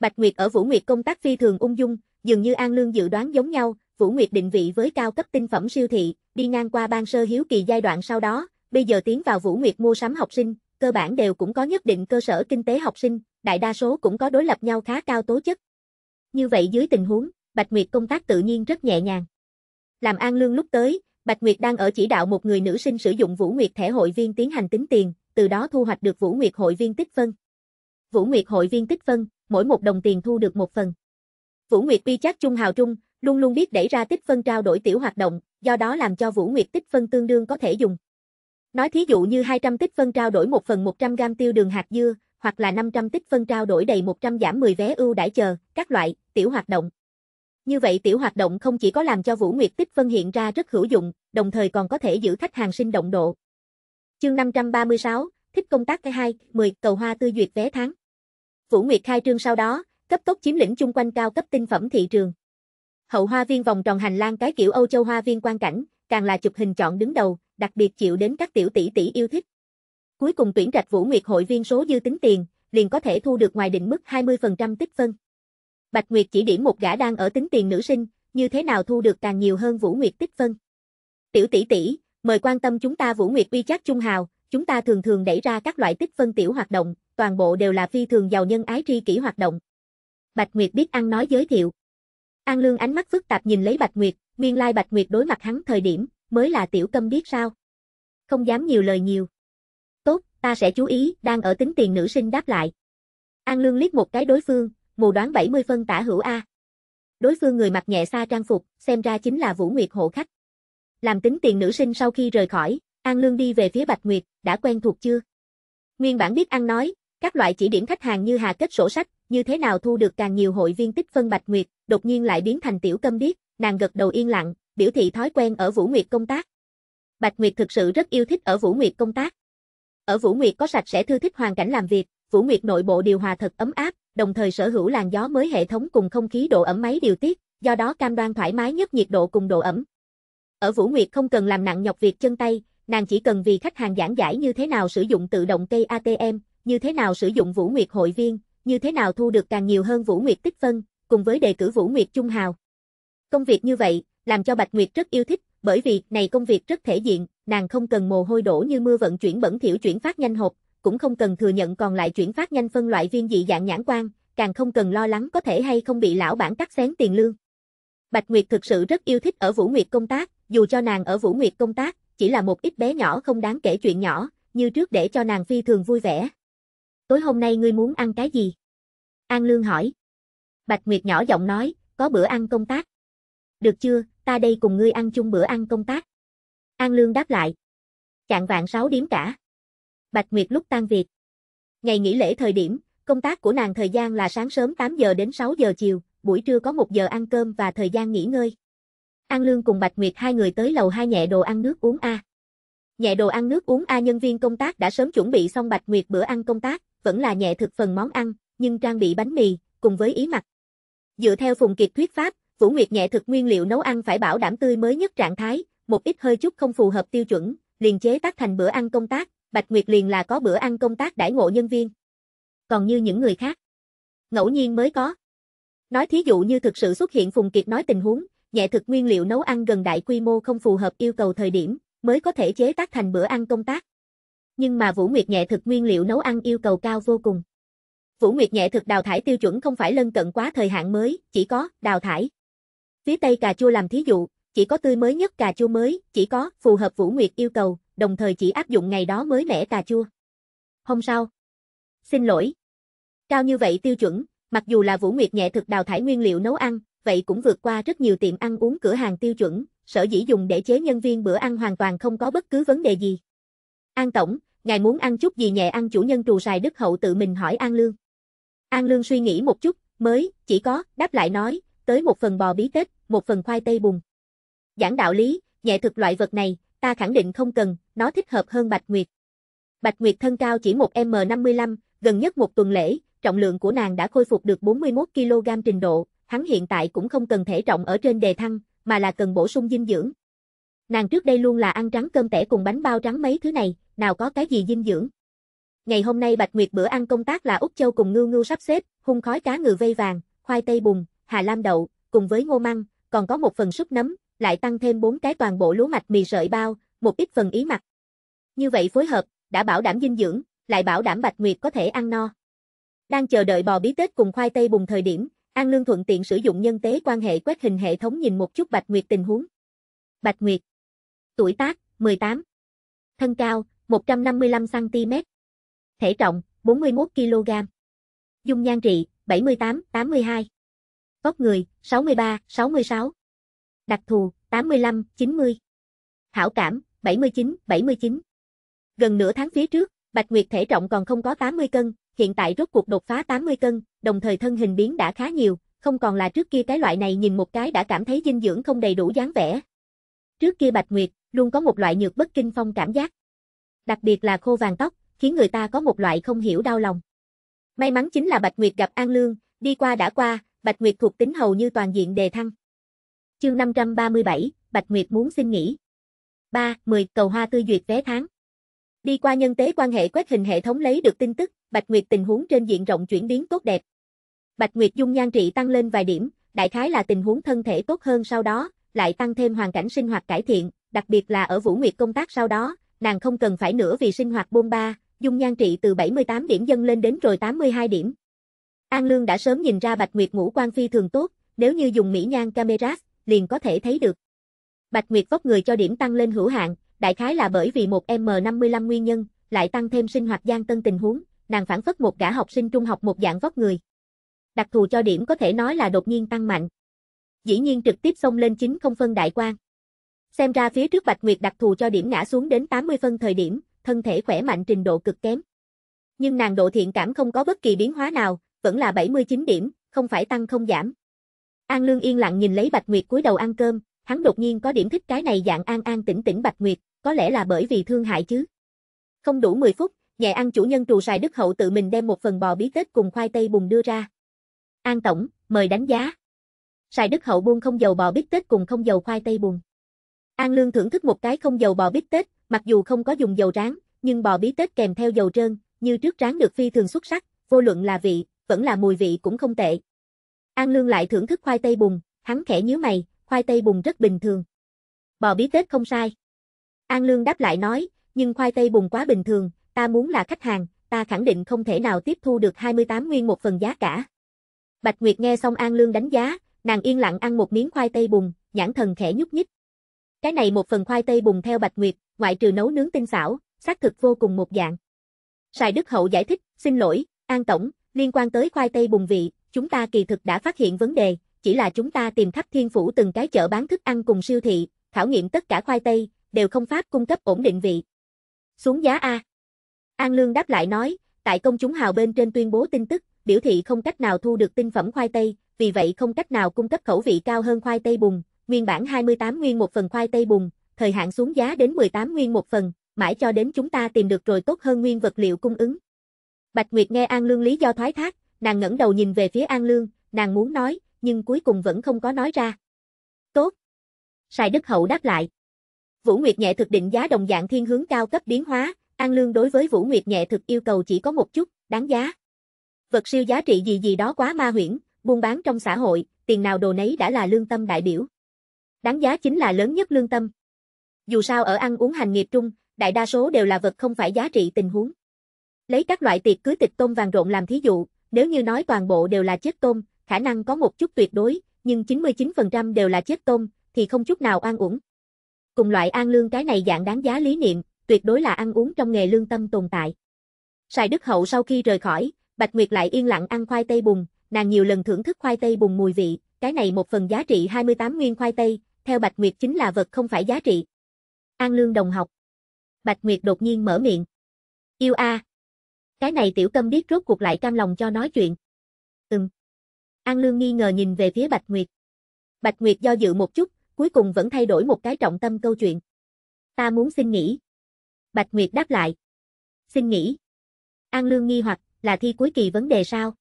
Bạch Nguyệt ở Vũ Nguyệt công tác phi thường ung dung, dường như An Lương dự đoán giống nhau, Vũ Nguyệt định vị với cao cấp tinh phẩm siêu thị, đi ngang qua ban sơ hiếu kỳ giai đoạn sau đó, bây giờ tiến vào Vũ Nguyệt mua sắm học sinh, cơ bản đều cũng có nhất định cơ sở kinh tế học sinh, đại đa số cũng có đối lập nhau khá cao tố chất. Như vậy dưới tình huống, Bạch Nguyệt công tác tự nhiên rất nhẹ nhàng. Làm An Lương lúc tới, Bạch Nguyệt đang ở chỉ đạo một người nữ sinh sử dụng Vũ Nguyệt thẻ hội viên tiến hành tính tiền, từ đó thu hoạch được Vũ Nguyệt hội viên tích phân. Vũ Nguyệt hội viên tích phân, mỗi một đồng tiền thu được một phần. Vũ Nguyệt uy chắc trung hào trung, luôn luôn biết đẩy ra tích phân trao đổi tiểu hoạt động, do đó làm cho Vũ Nguyệt tích phân tương đương có thể dùng. Nói thí dụ như 200 tích phân trao đổi 1 phần 100 gram tiêu đường hạt dưa, hoặc là 500 tích phân trao đổi đầy 100 giảm 10 vé ưu đãi chờ, các loại, tiểu hoạt động. Như vậy tiểu hoạt động không chỉ có làm cho Vũ Nguyệt tích phân hiện ra rất hữu dụng, đồng thời còn có thể giữ khách hàng sinh động độ. Chương 536, thích công tác cái 2, 10, cầu hoa tư duyệt vé tháng. Vũ Nguyệt khai trương sau đó, cấp tốc chiếm lĩnh chung quanh cao cấp tinh phẩm thị trường. Hậu hoa viên vòng tròn hành lang cái kiểu Âu Châu hoa viên quan cảnh, càng là chụp hình chọn đứng đầu, đặc biệt chịu đến các tiểu tỷ tỷ yêu thích. Cuối cùng tuyển trạch Vũ Nguyệt hội viên số dư tính tiền, liền có thể thu được ngoài định mức 20% tích phân. Bạch Nguyệt chỉ điểm một gã đang ở tính tiền nữ sinh, như thế nào thu được càng nhiều hơn Vũ Nguyệt tích phân. Tiểu tỷ tỷ, mời quan tâm chúng ta Vũ Nguyệt uy chắc trung hào, chúng ta thường thường đẩy ra các loại tích phân tiểu hoạt động, toàn bộ đều là phi thường giàu nhân ái tri kỷ hoạt động. Bạch Nguyệt biết ăn nói giới thiệu. An Lương ánh mắt phức tạp nhìn lấy Bạch Nguyệt, nguyên lai Bạch Nguyệt đối mặt hắn thời điểm, mới là tiểu câm biết sao. Không dám nhiều lời nhiều. Tốt, ta sẽ chú ý, đang ở tính tiền nữ sinh đáp lại. An Lương liếc một cái đối phương, mù đoán 70 phân tả hữu A. Đối phương người mặc nhẹ xa trang phục, xem ra chính là Vũ Nguyệt hộ khách. Làm tính tiền nữ sinh sau khi rời khỏi, An Lương đi về phía Bạch Nguyệt, đã quen thuộc chưa? Nguyên bản biết An nói, các loại chỉ điểm khách hàng như hà kết sổ sách, như thế nào thu được càng nhiều hội viên tích phân Bạch Nguyệt, đột nhiên lại biến thành tiểu câm biết, nàng gật đầu yên lặng, biểu thị thói quen ở Vũ Nguyệt công tác. Bạch Nguyệt thực sự rất yêu thích ở Vũ Nguyệt công tác. Ở Vũ Nguyệt có sạch sẽ thư thích hoàn cảnh làm việc, Vũ Nguyệt nội bộ điều hòa thật ấm áp, đồng thời sở hữu làn gió mới hệ thống cùng không khí độ ẩm máy điều tiết, do đó cam đoan thoải mái nhất nhiệt độ cùng độ ẩm. Ở Vũ Nguyệt không cần làm nặng nhọc việc chân tay, nàng chỉ cần vì khách hàng giảng giải như thế nào sử dụng tự động cây ATM, như thế nào sử dụng Vũ Nguyệt hội viên, như thế nào thu được càng nhiều hơn Vũ Nguyệt tích phân, cùng với đề cử Vũ Nguyệt Trung Hào. Công việc như vậy, làm cho Bạch Nguyệt rất yêu thích, bởi vì này công việc rất thể diện, nàng không cần mồ hôi đổ như mưa vận chuyển bẩn thiểu chuyển phát nhanh hộp, cũng không cần thừa nhận còn lại chuyển phát nhanh phân loại viên dị dạng nhãn quan, càng không cần lo lắng có thể hay không bị lão bản cắt xén tiền lương. Bạch Nguyệt thực sự rất yêu thích ở Vũ Nguyệt công tác, dù cho nàng ở Vũ Nguyệt công tác, chỉ là một ít bé nhỏ không đáng kể chuyện nhỏ, như trước để cho nàng phi thường vui vẻ. Tối hôm nay ngươi muốn ăn cái gì? An Lương hỏi. Bạch Nguyệt nhỏ giọng nói, có bữa ăn công tác. Được chưa, ta đây cùng ngươi ăn chung bữa ăn công tác. An Lương đáp lại. Chạng vạn sáu điểm cả. Bạch Nguyệt lúc tan việc. Ngày nghỉ lễ thời điểm, công tác của nàng thời gian là sáng sớm 8 giờ đến 6 giờ chiều, buổi trưa có 1 giờ ăn cơm và thời gian nghỉ ngơi. An Lương cùng Bạch Nguyệt hai người tới lầu hai nhẹ đồ ăn nước uống A. Nhẹ đồ ăn nước uống A nhân viên công tác đã sớm chuẩn bị xong Bạch Nguyệt bữa ăn công tác, vẫn là nhẹ thực phần món ăn, nhưng trang bị bánh mì, cùng với ý mặt. Dựa theo Phùng Kiệt thuyết pháp, Vũ Nguyệt nhẹ thực nguyên liệu nấu ăn phải bảo đảm tươi mới nhất trạng thái, một ít hơi chút không phù hợp tiêu chuẩn, liền chế tác thành bữa ăn công tác, Bạch Nguyệt liền là có bữa ăn công tác đãi ngộ nhân viên. Còn như những người khác, ngẫu nhiên mới có. Nói thí dụ như thực sự xuất hiện Phùng Kiệt nói tình huống, nhẹ thực nguyên liệu nấu ăn gần đại quy mô không phù hợp yêu cầu thời điểm, mới có thể chế tác thành bữa ăn công tác. Nhưng mà Vũ Nguyệt nhẹ thực nguyên liệu nấu ăn yêu cầu cao vô cùng. Vũ Nguyệt nhẹ thực đào thải tiêu chuẩn không phải lân cận quá thời hạn mới, chỉ có đào thải. Phía Tây cà chua làm thí dụ, chỉ có tươi mới nhất cà chua mới, chỉ có phù hợp Vũ Nguyệt yêu cầu, đồng thời chỉ áp dụng ngày đó mới mẻ cà chua. Hôm sau. Xin lỗi. Cao như vậy tiêu chuẩn, mặc dù là Vũ Nguyệt nhẹ thực đào thải nguyên liệu nấu ăn, vậy cũng vượt qua rất nhiều tiệm ăn uống cửa hàng tiêu chuẩn, sở dĩ dùng để chế nhân viên bữa ăn hoàn toàn không có bất cứ vấn đề gì. An tổng, ngài muốn ăn chút gì nhẹ ăn chủ nhân trù sài Đức Hậu tự mình hỏi An Lương. An Lương suy nghĩ một chút, mới, chỉ có, đáp lại nói, tới một phần bò bí tết, một phần khoai tây bùn. Giảng đạo lý, nhẹ thực loại vật này, ta khẳng định không cần, nó thích hợp hơn Bạch Nguyệt. Bạch Nguyệt thân cao chỉ 1m55, gần nhất một tuần lễ, trọng lượng của nàng đã khôi phục được 41kg trình độ, hắn hiện tại cũng không cần thể trọng ở trên đề thăng, mà là cần bổ sung dinh dưỡng. Nàng trước đây luôn là ăn trắng cơm tẻ cùng bánh bao trắng mấy thứ này, nào có cái gì dinh dưỡng. Ngày hôm nay Bạch Nguyệt bữa ăn công tác là Úc Châu cùng Ngưu Ngưu sắp xếp, hung khói cá ngừ vây vàng, khoai tây bùn, Hà Lam đậu, cùng với ngô măng, còn có một phần súp nấm, lại tăng thêm bốn cái toàn bộ lúa mạch mì sợi bao, một ít phần ý mặt. Như vậy phối hợp, đã bảo đảm dinh dưỡng, lại bảo đảm Bạch Nguyệt có thể ăn no. Đang chờ đợi bò bí tết cùng khoai tây bùng thời điểm, An Lương thuận tiện sử dụng nhân tế quan hệ quét hình hệ thống nhìn một chút Bạch Nguyệt tình huống. Bạch Nguyệt Tuổi tác, 18 Thân cao, 155cm Thể trọng, 41kg Dung nhan trị, 78-82 Vóc người, 63, 66. Đặc thù, 85, 90. Hảo cảm, 79, 79. Gần nửa tháng phía trước, Bạch Nguyệt thể trọng còn không có 80 cân, hiện tại rốt cuộc đột phá 80 cân, đồng thời thân hình biến đã khá nhiều, không còn là trước kia cái loại này nhìn một cái đã cảm thấy dinh dưỡng không đầy đủ dáng vẻ. Trước kia Bạch Nguyệt, luôn có một loại nhược bất kinh phong cảm giác. Đặc biệt là khô vàng tóc, khiến người ta có một loại không hiểu đau lòng. May mắn chính là Bạch Nguyệt gặp An Lương, đi qua đã qua, Bạch Nguyệt thuộc tính hầu như toàn diện đề thăng. Chương 537, Bạch Nguyệt muốn xin nghỉ. 3. 10. Cầu hoa tươi duyệt vé tháng. Đi qua nhân tế quan hệ quét hình hệ thống lấy được tin tức, Bạch Nguyệt tình huống trên diện rộng chuyển biến tốt đẹp. Bạch Nguyệt dung nhan trị tăng lên vài điểm, đại khái là tình huống thân thể tốt hơn sau đó, lại tăng thêm hoàn cảnh sinh hoạt cải thiện, đặc biệt là ở Vũ Nguyệt công tác sau đó, nàng không cần phải nữa vì sinh hoạt bôn ba, dung nhan trị từ 78 điểm dâng lên đến rồi 82 điểm. An Lương đã sớm nhìn ra Bạch Nguyệt ngũ quan phi thường tốt, nếu như dùng mỹ nhan camera, liền có thể thấy được. Bạch Nguyệt vóc người cho điểm tăng lên hữu hạn, đại khái là bởi vì một M55 nguyên nhân, lại tăng thêm sinh hoạt gian tân tình huống, nàng phản phất một gã học sinh trung học một dạng vóc người. Đặc thù cho điểm có thể nói là đột nhiên tăng mạnh. Dĩ nhiên trực tiếp xông lên chính không phân đại quan. Xem ra phía trước Bạch Nguyệt đặc thù cho điểm ngã xuống đến 80 phân thời điểm, thân thể khỏe mạnh trình độ cực kém. Nhưng nàng độ thiện cảm không có bất kỳ biến hóa nào, vẫn là 79 điểm, không phải tăng không giảm. An Lương yên lặng nhìn lấy Bạch Nguyệt cúi đầu ăn cơm, hắn đột nhiên có điểm thích cái này dạng an an tĩnh tĩnh Bạch Nguyệt, có lẽ là bởi vì thương hại chứ. Không đủ 10 phút, nhẹ ăn chủ nhân trù sài Đức Hậu tự mình đem một phần bò bí tết cùng khoai tây bùng đưa ra. An Tổng, mời đánh giá. Sài Đức Hậu buông không dầu bò bít tết cùng không dầu khoai tây bùn. An Lương thưởng thức một cái không dầu bò bít tết, mặc dù không có dùng dầu rán, nhưng bò bí tết kèm theo dầu trơn, như trước rán được phi thường xuất sắc, vô luận là vị, vẫn là mùi vị cũng không tệ. An Lương lại thưởng thức khoai tây bùng, hắn khẽ nhíu mày, khoai tây bùng rất bình thường. Bò bí tết không sai. An Lương đáp lại nói, nhưng khoai tây bùng quá bình thường, ta muốn là khách hàng, ta khẳng định không thể nào tiếp thu được 28 nguyên một phần giá cả. Bạch Nguyệt nghe xong An Lương đánh giá, nàng yên lặng ăn một miếng khoai tây bùng, nhãn thần khẽ nhúc nhích. Cái này một phần khoai tây bùng theo Bạch Nguyệt, ngoại trừ nấu nướng tinh xảo, xác thực vô cùng một dạng. Sài Đức Hậu giải thích, xin lỗi, An Tổng, Liên quan tới khoai tây bùng vị, chúng ta kỳ thực đã phát hiện vấn đề, chỉ là chúng ta tìm khắp thiên phủ từng cái chợ bán thức ăn cùng siêu thị, khảo nghiệm tất cả khoai tây, đều không phát cung cấp ổn định vị. Xuống giá A. An Lương đáp lại nói, tại công chúng hào bên trên tuyên bố tin tức, biểu thị không cách nào thu được tinh phẩm khoai tây, vì vậy không cách nào cung cấp khẩu vị cao hơn khoai tây bùng, nguyên bản 28 nguyên một phần khoai tây bùng, thời hạn xuống giá đến 18 nguyên một phần, mãi cho đến chúng ta tìm được rồi tốt hơn nguyên vật liệu cung ứng. Bạch Nguyệt nghe An Lương lý do thoái thác, nàng ngẩng đầu nhìn về phía An Lương, nàng muốn nói, nhưng cuối cùng vẫn không có nói ra. Tốt. Sài Đức Hậu đáp lại. Vũ Nguyệt nhẹ thực định giá đồng dạng thiên hướng cao cấp biến hóa, An Lương đối với Vũ Nguyệt nhẹ thực yêu cầu chỉ có một chút, đáng giá. Vật siêu giá trị gì gì đó quá ma huyễn, buôn bán trong xã hội, tiền nào đồ nấy đã là lương tâm đại biểu. Đáng giá chính là lớn nhất lương tâm. Dù sao ở ăn uống hành nghiệp trung, đại đa số đều là vật không phải giá trị tình huống. Lấy các loại tiệc cưới tịch tôm vàng rộn làm thí dụ, nếu như nói toàn bộ đều là chết tôm, khả năng có một chút tuyệt đối, nhưng 99% đều là chết tôm, thì không chút nào an uổng. Cùng loại an lương cái này dạng đáng giá lý niệm, tuyệt đối là ăn uống trong nghề lương tâm tồn tại. Sài Đức Hậu sau khi rời khỏi, Bạch Nguyệt lại yên lặng ăn khoai tây bùng, nàng nhiều lần thưởng thức khoai tây bùng mùi vị, cái này một phần giá trị 28 nguyên khoai tây, theo Bạch Nguyệt chính là vật không phải giá trị. An Lương đồng học. Bạch Nguyệt đột nhiên mở miệng. Yêu a, à, cái này tiểu câm biết rốt cuộc lại cam lòng cho nói chuyện. Ừm. An Lương nghi ngờ nhìn về phía Bạch Nguyệt. Bạch Nguyệt do dự một chút, cuối cùng vẫn thay đổi một cái trọng tâm câu chuyện. Ta muốn xin nghỉ. Bạch Nguyệt đáp lại. Xin nghỉ. An Lương nghi hoặc, là thi cuối kỳ vấn đề sao?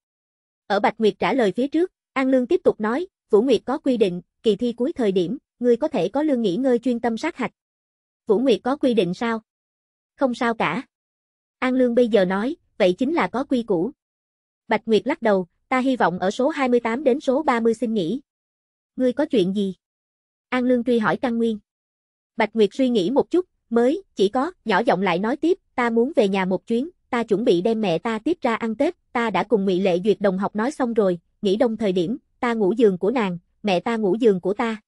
Ở Bạch Nguyệt trả lời phía trước, An Lương tiếp tục nói, Vũ Nguyệt có quy định, kỳ thi cuối thời điểm, ngươi có thể có lương nghỉ ngơi chuyên tâm sát hạch. Vũ Nguyệt có quy định sao? Không sao cả. An Lương bây giờ nói, vậy chính là có quy củ. Bạch Nguyệt lắc đầu, ta hy vọng ở số 28 đến số 30 xin nghỉ. Ngươi có chuyện gì? An Lương truy hỏi Căng Nguyên. Bạch Nguyệt suy nghĩ một chút, mới, chỉ có, nhỏ giọng lại nói tiếp, ta muốn về nhà một chuyến, ta chuẩn bị đem mẹ ta tiếp ra ăn Tết, ta đã cùng Ngụy Lệ Duyệt đồng học nói xong rồi, nghỉ đông thời điểm, ta ngủ giường của nàng, mẹ ta ngủ giường của ta.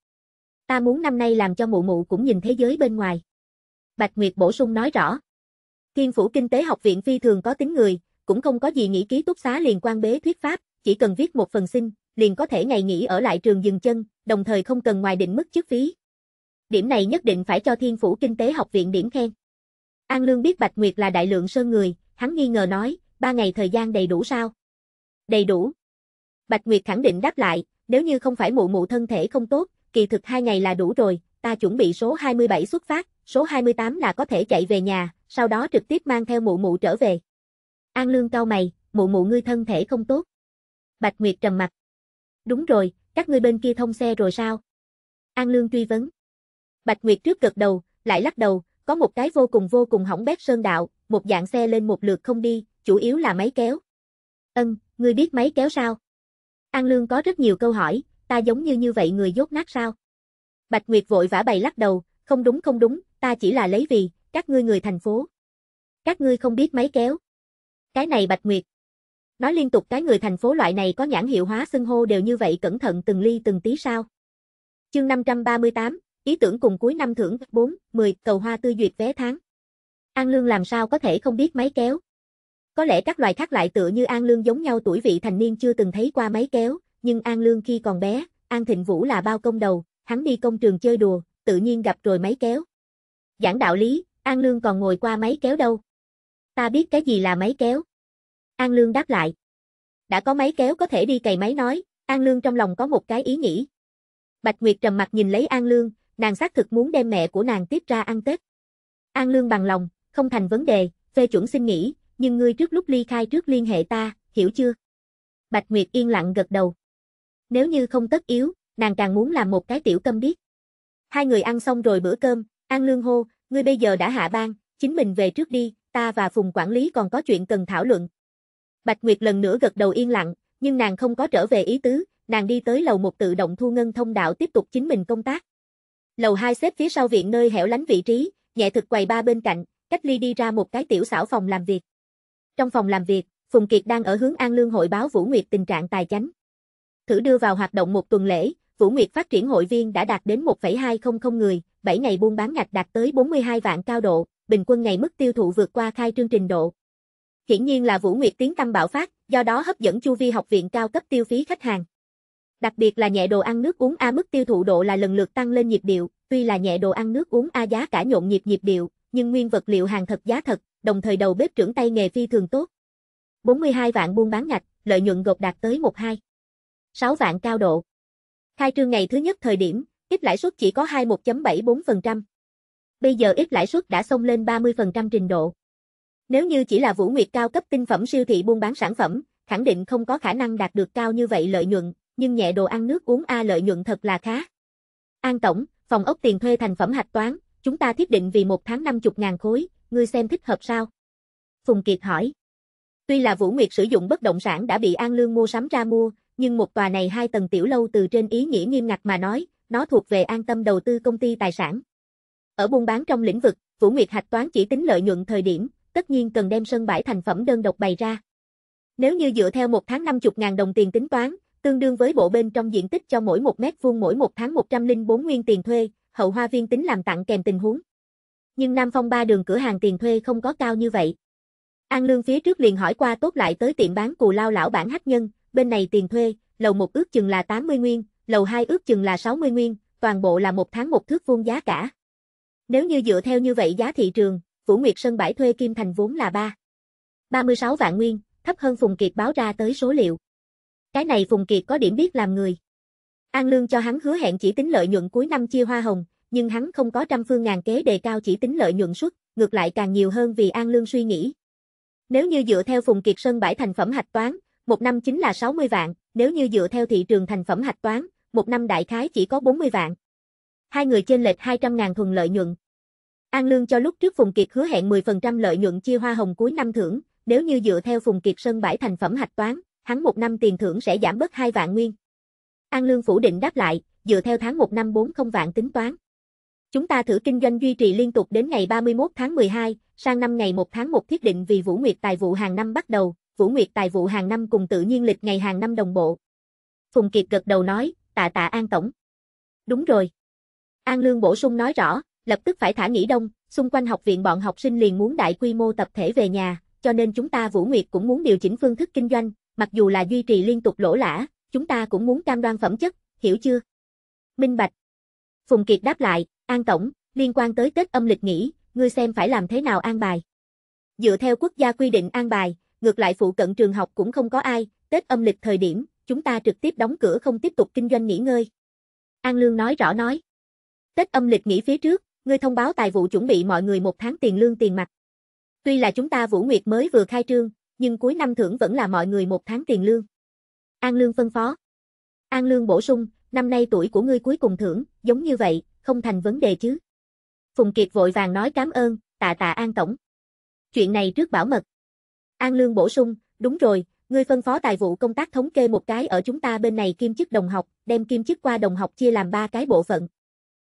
Ta muốn năm nay làm cho mụ mụ cũng nhìn thế giới bên ngoài. Bạch Nguyệt bổ sung nói rõ. Thiên Phủ Kinh tế Học viện phi thường có tính người, cũng không có gì nghĩ ký túc xá liền quan bế thuyết pháp, chỉ cần viết một phần xin, liền có thể ngày nghỉ ở lại trường dừng chân, đồng thời không cần ngoài định mức chức phí. Điểm này nhất định phải cho Thiên Phủ Kinh tế Học viện điểm khen. An Lương biết Bạch Nguyệt là đại lượng sơn người, hắn nghi ngờ nói, ba ngày thời gian đầy đủ sao? Đầy đủ. Bạch Nguyệt khẳng định đáp lại, nếu như không phải mụ mụ thân thể không tốt, kỳ thực hai ngày là đủ rồi, ta chuẩn bị số 27 xuất phát, số 28 là có thể chạy về nhà, sau đó trực tiếp mang theo mụ mụ trở về. An Lương cau mày, mụ mụ ngươi thân thể không tốt. Bạch Nguyệt trầm mặt. Đúng rồi, các ngươi bên kia thông xe rồi sao? An Lương truy vấn. Bạch Nguyệt trước gật đầu, lại lắc đầu, có một cái vô cùng vô cùng hỏng bét sơn đạo, một dạng xe lên một lượt không đi, chủ yếu là máy kéo. Ân, ngươi biết máy kéo sao? An Lương có rất nhiều câu hỏi, ta giống như như vậy người dốt nát sao? Bạch Nguyệt vội vã bày lắc đầu, không đúng không đúng, ta chỉ là lấy vì, các ngươi người thành phố. Các ngươi không biết máy kéo. Cái này Bạch Nguyệt. Nói liên tục cái người thành phố loại này có nhãn hiệu hóa xưng hô đều như vậy cẩn thận từng ly từng tí sao. Chương 538, ý tưởng cùng cuối năm thưởng 4, 10, cầu hoa tư duyệt vé tháng. An Lương làm sao có thể không biết máy kéo. Có lẽ các loài khác lại tựa như An Lương giống nhau tuổi vị thành niên chưa từng thấy qua máy kéo, nhưng An Lương khi còn bé, An Thịnh Vũ là bao công đầu, hắn đi công trường chơi đùa, tự nhiên gặp rồi máy kéo. Giảng đạo lý, An Lương còn ngồi qua máy kéo đâu. Ta biết cái gì là máy kéo. An Lương đáp lại. Đã có máy kéo có thể đi cày máy nói, An Lương trong lòng có một cái ý nghĩ. Bạch Nguyệt trầm mặt nhìn lấy An Lương, nàng xác thực muốn đem mẹ của nàng tiếp ra ăn Tết. An Lương bằng lòng, không thành vấn đề, phê chuẩn xin nghỉ, nhưng ngươi trước lúc ly khai trước liên hệ ta, hiểu chưa? Bạch Nguyệt yên lặng gật đầu. Nếu như không tất yếu, nàng càng muốn làm một cái tiểu câm điếc. Hai người ăn xong rồi bữa cơm, An Lương hô, Ngươi bây giờ đã hạ ban, chính mình về trước đi, ta và Phùng quản lý còn có chuyện cần thảo luận. Bạch Nguyệt lần nữa gật đầu yên lặng, nhưng nàng không có trở về ý tứ, nàng đi tới lầu một tự động thu ngân thông đạo tiếp tục chính mình công tác. Lầu hai xếp phía sau viện nơi hẻo lánh vị trí, nhẹ thực quầy ba bên cạnh, cách ly đi ra một cái tiểu xảo phòng làm việc. Trong phòng làm việc, Phùng Kiệt đang ở hướng An Lương hội báo Vũ Nguyệt tình trạng tài chánh. Thử đưa vào hoạt động một tuần lễ, Vũ Nguyệt phát triển hội viên đã đạt đến 1,200 người, 7 ngày buôn bán ngạch đạt tới 42 vạn cao độ, bình quân ngày mức tiêu thụ vượt qua khai trương trình độ. Hiển nhiên là Vũ Nguyệt tiến tâm bạo phát, do đó hấp dẫn chu vi học viện cao cấp tiêu phí khách hàng. Đặc biệt là nhẹ đồ ăn nước uống A mức tiêu thụ độ là lần lượt tăng lên nhịp điệu, tuy là nhẹ đồ ăn nước uống A giá cả nhộn nhịp nhịp điệu, nhưng nguyên vật liệu hàng thật giá thật, đồng thời đầu bếp trưởng tay nghề phi thường tốt. 42 vạn buôn bán ngạch, lợi nhuận gộp đạt tới 12. 6 vạn cao độ. Khai trương ngày thứ nhất thời điểm, ít lãi suất chỉ có 21.74%. Bây giờ ít lãi suất đã xông lên 30% trình độ. Nếu như chỉ là Vũ Nguyệt cao cấp tinh phẩm siêu thị buôn bán sản phẩm, khẳng định không có khả năng đạt được cao như vậy lợi nhuận, nhưng nhẹ đồ ăn nước uống A lợi nhuận thật là khá. An Tổng, phòng ốc tiền thuê thành phẩm hạch toán, chúng ta thiết định vì một tháng 50 ngàn khối, ngươi xem thích hợp sao? Phùng Kiệt hỏi. Tuy là Vũ Nguyệt sử dụng bất động sản đã bị An Lương mua sắm ra mua, nhưng một tòa này hai tầng tiểu lâu từ trên ý nghĩa nghiêm ngặt mà nói, nó thuộc về an tâm đầu tư công ty tài sản. Ở buôn bán trong lĩnh vực, Vũ Nguyệt hạch toán chỉ tính lợi nhuận thời điểm, tất nhiên cần đem sân bãi thành phẩm đơn độc bày ra. Nếu như dựa theo một tháng 50.000 đồng tiền tính toán, tương đương với bộ bên trong diện tích cho mỗi một mét vuông mỗi một tháng 104 nguyên tiền thuê, hậu hoa viên tính làm tặng kèm tình huống. Nhưng Nam Phong ba đường cửa hàng tiền thuê không có cao như vậy. An Lương phía trước liền hỏi qua tốt lại tới tiệm bán cù lao lão bản hắc nhân, bên này tiền thuê, lầu một ước chừng là 80 nguyên, lầu 2 ước chừng là 60 nguyên, toàn bộ là một tháng một thước vuông giá cả. Nếu như dựa theo như vậy giá thị trường, Vũ Nguyệt Sơn bãi thuê Kim Thành vốn là 3. 36 vạn nguyên, thấp hơn Phùng Kiệt báo ra tới số liệu. Cái này Phùng Kiệt có điểm biết làm người. An Lương cho hắn hứa hẹn chỉ tính lợi nhuận cuối năm chia hoa hồng, nhưng hắn không có trăm phương ngàn kế đề cao chỉ tính lợi nhuận suất, ngược lại càng nhiều hơn vì An Lương suy nghĩ. Nếu như dựa theo Phùng Kiệt Sơn bãi thành phẩm hạch toán, một năm chính là 60 vạn, nếu như dựa theo thị trường thành phẩm hạch toán, một năm đại khái chỉ có 40 vạn. Hai người trên lệch 200 ngàn thuần lợi nhuận. An Lương cho lúc trước Phùng Kiệt hứa hẹn 10% lợi nhuận chia hoa hồng cuối năm thưởng, nếu như dựa theo Phùng Kiệt sân bãi thành phẩm hạch toán, hắn một năm tiền thưởng sẽ giảm bớt 2 vạn nguyên. An Lương phủ định đáp lại, dựa theo tháng 1 năm 40 vạn tính toán. Chúng ta thử kinh doanh duy trì liên tục đến ngày 31 tháng 12, sang năm ngày 1 tháng 1 thiết định vì Vũ Nguyệt tài vụ hàng năm bắt đầu, Vũ Nguyệt tài vụ hàng năm cùng tự nhiên lịch ngày hàng năm đồng bộ. Phùng Kiệt gật đầu nói, tạ tạ An Tổng. Đúng rồi. An Lương bổ sung nói rõ, lập tức phải thả nghỉ đông, xung quanh học viện bọn học sinh liền muốn đại quy mô tập thể về nhà, cho nên chúng ta Vũ Nguyệt cũng muốn điều chỉnh phương thức kinh doanh, mặc dù là duy trì liên tục lỗ lã, chúng ta cũng muốn cam đoan phẩm chất, hiểu chưa? Minh Bạch. Phùng Kiệt đáp lại, An Tổng, liên quan tới Tết âm lịch nghỉ, ngươi xem phải làm thế nào an bài. Dựa theo quốc gia quy định an bài, ngược lại phụ cận trường học cũng không có ai, Tết âm lịch thời điểm, chúng ta trực tiếp đóng cửa không tiếp tục kinh doanh nghỉ ngơi. An Lương nói rõ nói. Tết âm lịch nghỉ phía trước, ngươi thông báo tài vụ chuẩn bị mọi người một tháng tiền lương tiền mặt. Tuy là chúng ta Vũ Nguyệt mới vừa khai trương, nhưng cuối năm thưởng vẫn là mọi người một tháng tiền lương. An Lương phân phó. An Lương bổ sung, năm nay tuổi của ngươi cuối cùng thưởng, giống như vậy, không thành vấn đề chứ. Phùng Kiệt vội vàng nói cảm ơn, tạ tạ An Tổng. Chuyện này trước bảo mật. An Lương bổ sung, đúng rồi, Ngươi phân phó tài vụ công tác thống kê một cái ở chúng ta bên này kim chức đồng học, đem kim chức qua đồng học chia làm ba cái bộ phận.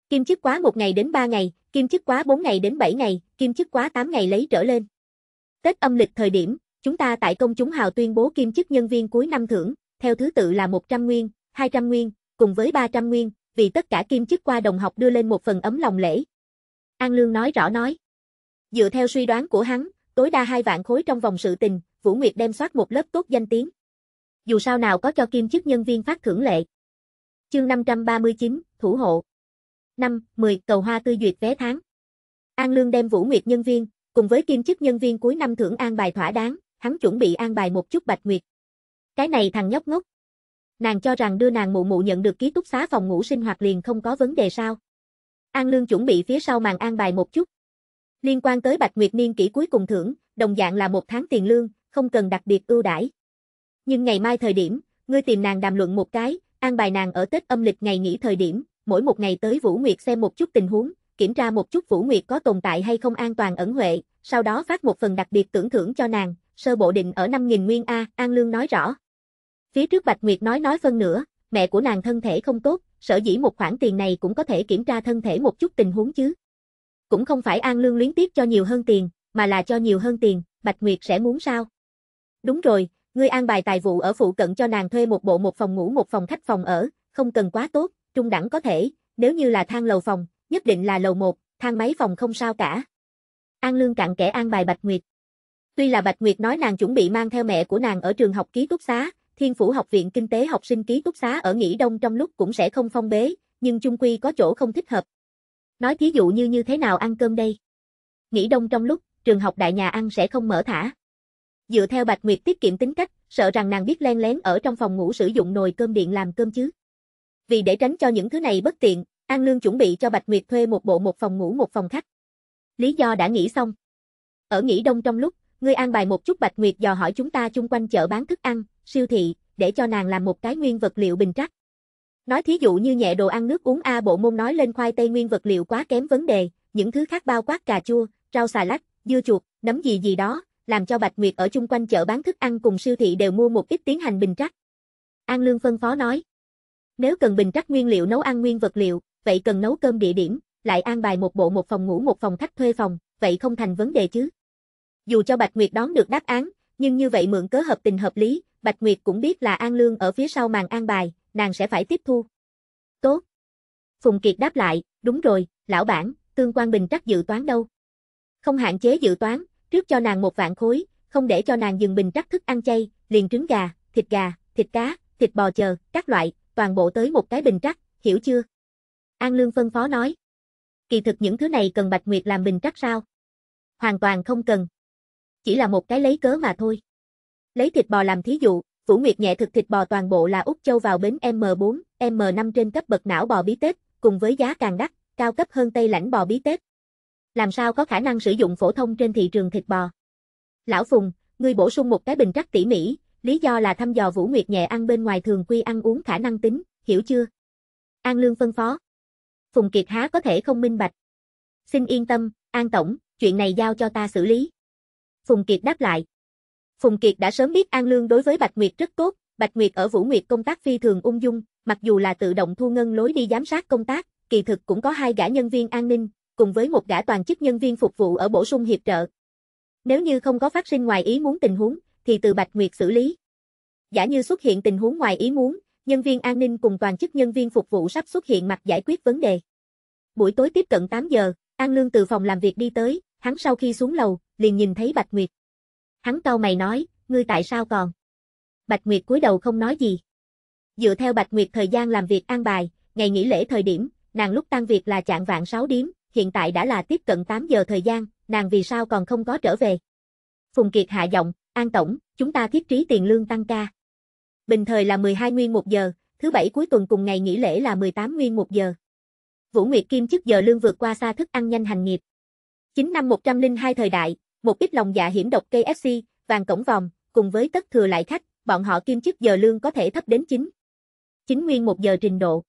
Kim chức quá một ngày đến ba ngày, kim chức quá 4 ngày đến 7 ngày, kim chức quá 8 ngày lấy trở lên. Tết âm lịch thời điểm, chúng ta tại công chúng hào tuyên bố kim chức nhân viên cuối năm thưởng, theo thứ tự là 100 nguyên, 200 nguyên, cùng với 300 nguyên, vì tất cả kim chức qua đồng học đưa lên một phần ấm lòng lễ. An Lương nói rõ nói. Dựa theo suy đoán của hắn, tối đa 2 vạn khối trong vòng sự tình, Vũ Nguyệt đem soát một lớp tốt danh tiếng. Dù sao nào có cho kim chức nhân viên phát thưởng lệ. Chương 539, Thủ hộ. 5, 10, cầu hoa tươi duyệt vé tháng. An Lương đem Vũ Nguyệt nhân viên, cùng với kim chức nhân viên cuối năm thưởng an bài thỏa đáng, hắn chuẩn bị an bài một chút Bạch Nguyệt. Cái này thằng nhóc ngốc. Nàng cho rằng đưa nàng mụ mụ nhận được ký túc xá phòng ngủ sinh hoạt liền không có vấn đề sao. An Lương chuẩn bị phía sau màn an bài một chút. Liên quan tới Bạch Nguyệt niên kỷ cuối cùng thưởng, đồng dạng là một tháng tiền lương, không cần đặc biệt ưu đãi. Nhưng ngày mai thời điểm, ngươi tìm nàng đàm luận một cái, an bài nàng ở Tết âm lịch ngày nghỉ thời điểm, mỗi một ngày tới Vũ Nguyệt xem một chút tình huống, kiểm tra một chút Vũ Nguyệt có tồn tại hay không an toàn ẩn huệ, sau đó phát một phần đặc biệt tưởng thưởng cho nàng, sơ bộ định ở 5.000 nguyên A, An Lương nói rõ. Phía trước Bạch Nguyệt nói nói phân nữa, mẹ của nàng thân thể không tốt, sở dĩ một khoản tiền này cũng có thể kiểm tra thân thể một chút tình huống chứ. Cũng không phải An Lương luyến tiếp cho nhiều hơn tiền, mà là cho nhiều hơn tiền, Bạch Nguyệt sẽ muốn sao? Đúng rồi, ngươi an bài tài vụ ở phụ cận cho nàng thuê một bộ một phòng ngủ một phòng khách phòng ở, không cần quá tốt, trung đẳng có thể, nếu như là thang lầu phòng, nhất định là lầu một, thang máy phòng không sao cả. An Lương cặn kẽ an bài Bạch Nguyệt. Tuy là Bạch Nguyệt nói nàng chuẩn bị mang theo mẹ của nàng ở trường học ký túc xá, Thiên Phủ Học viện Kinh tế học sinh ký túc xá ở nghỉ đông trong lúc cũng sẽ không phong bế, nhưng chung quy có chỗ không thích hợp. Nói thí dụ như như thế nào ăn cơm đây? Nghỉ đông trong lúc, trường học đại nhà ăn sẽ không mở thả. Dựa theo Bạch Nguyệt tiết kiệm tính cách, sợ rằng nàng biết len lén ở trong phòng ngủ sử dụng nồi cơm điện làm cơm chứ. Vì để tránh cho những thứ này bất tiện, An Nương chuẩn bị cho Bạch Nguyệt thuê một bộ một phòng ngủ một phòng khách. Lý do đã nghĩ xong. Ở nghỉ đông trong lúc, ngươi an bài một chút Bạch Nguyệt dò hỏi chúng ta chung quanh chợ bán thức ăn, siêu thị, để cho nàng làm một cái nguyên vật liệu bình trắc. Nói thí dụ như nhẹ đồ ăn nước uống A bộ môn nói lên khoai tây nguyên vật liệu quá kém vấn đề, những thứ khác bao quát cà chua, rau xà lách, dưa chuột, nấm gì gì đó, làm cho Bạch Nguyệt ở chung quanh chợ bán thức ăn cùng siêu thị đều mua một ít tiến hành bình trắc. An Lương phân phó nói. Nếu cần bình trắc nguyên liệu nấu ăn nguyên vật liệu, vậy cần nấu cơm địa điểm, lại an bài một bộ một phòng ngủ một phòng khách thuê phòng, vậy không thành vấn đề chứ. Dù cho Bạch Nguyệt đón được đáp án, nhưng như vậy mượn cớ hợp tình hợp lý, Bạch Nguyệt cũng biết là An Lương ở phía sau màn an bài, nàng sẽ phải tiếp thu. Tốt. Phùng Kiệt đáp lại, đúng rồi, lão bản, tương quan bình trắc dự toán đâu? Không hạn chế dự toán, trước cho nàng một vạn khối, không để cho nàng dừng bình trắc thức ăn chay, liền trứng gà, thịt gà, thịt cá, thịt bò chờ, các loại, toàn bộ tới một cái bình trắc, hiểu chưa? An Lương phân phó nói. Kỳ thực những thứ này cần Bạch Nguyệt làm bình trắc sao? Hoàn toàn không cần. Chỉ là một cái lấy cớ mà thôi. Lấy thịt bò làm thí dụ, Vũ Nguyệt nhẹ thực thịt bò toàn bộ là Úc Châu vào bến M4, M5 trên cấp bậc não bò bí tết, cùng với giá càng đắt, cao cấp hơn Tây lãnh bò bí tết, làm sao có khả năng sử dụng phổ thông trên thị trường thịt bò. Lão Phùng, ngươi bổ sung một cái bình trắc tỉ mỉ, lý do là thăm dò Vũ Nguyệt nhẹ ăn bên ngoài thường quy ăn uống khả năng tính, hiểu chưa? An Lương phân phó. Phùng Kiệt há có thể không minh bạch. Xin yên tâm, An Tổng, chuyện này giao cho ta xử lý. Phùng Kiệt đáp lại. Phùng Kiệt đã sớm biết An Lương đối với Bạch Nguyệt rất tốt, Bạch Nguyệt ở Vũ Nguyệt công tác phi thường ung dung, mặc dù là tự động thu ngân lối đi giám sát công tác, kỳ thực cũng có hai gã nhân viên an ninh, cùng với một gã toàn chức nhân viên phục vụ ở bổ sung hiệp trợ. Nếu như không có phát sinh ngoài ý muốn tình huống, thì từ Bạch Nguyệt xử lý. Giả như xuất hiện tình huống ngoài ý muốn, nhân viên an ninh cùng toàn chức nhân viên phục vụ sắp xuất hiện mặt giải quyết vấn đề. Buổi tối tiếp cận 8 giờ, An Lương từ phòng làm việc đi tới, hắn sau khi xuống lầu, liền nhìn thấy Bạch Nguyệt. Hắn cau mày nói, ngươi tại sao còn? Bạch Nguyệt cúi đầu không nói gì. Dựa theo Bạch Nguyệt thời gian làm việc an bài, ngày nghỉ lễ thời điểm, nàng lúc tan việc là chạng vạn 6 điểm, hiện tại đã là tiếp cận 8 giờ thời gian, nàng vì sao còn không có trở về. Phùng Kiệt hạ giọng, An Tổng, chúng ta thiết trí tiền lương tăng ca. Bình thời là 12 nguyên 1 giờ, thứ bảy cuối tuần cùng ngày nghỉ lễ là 18 nguyên 1 giờ. Vũ Nguyệt Kim chức giờ lương vượt qua xa thức ăn nhanh hành nghiệp. 9 năm 102 thời đại, một ít lòng dạ hiểm độc KFC, vàng cổng vòng, cùng với tất thừa lại khách, bọn họ kim chức giờ lương có thể thấp đến 9. 9 nguyên 1 giờ trình độ.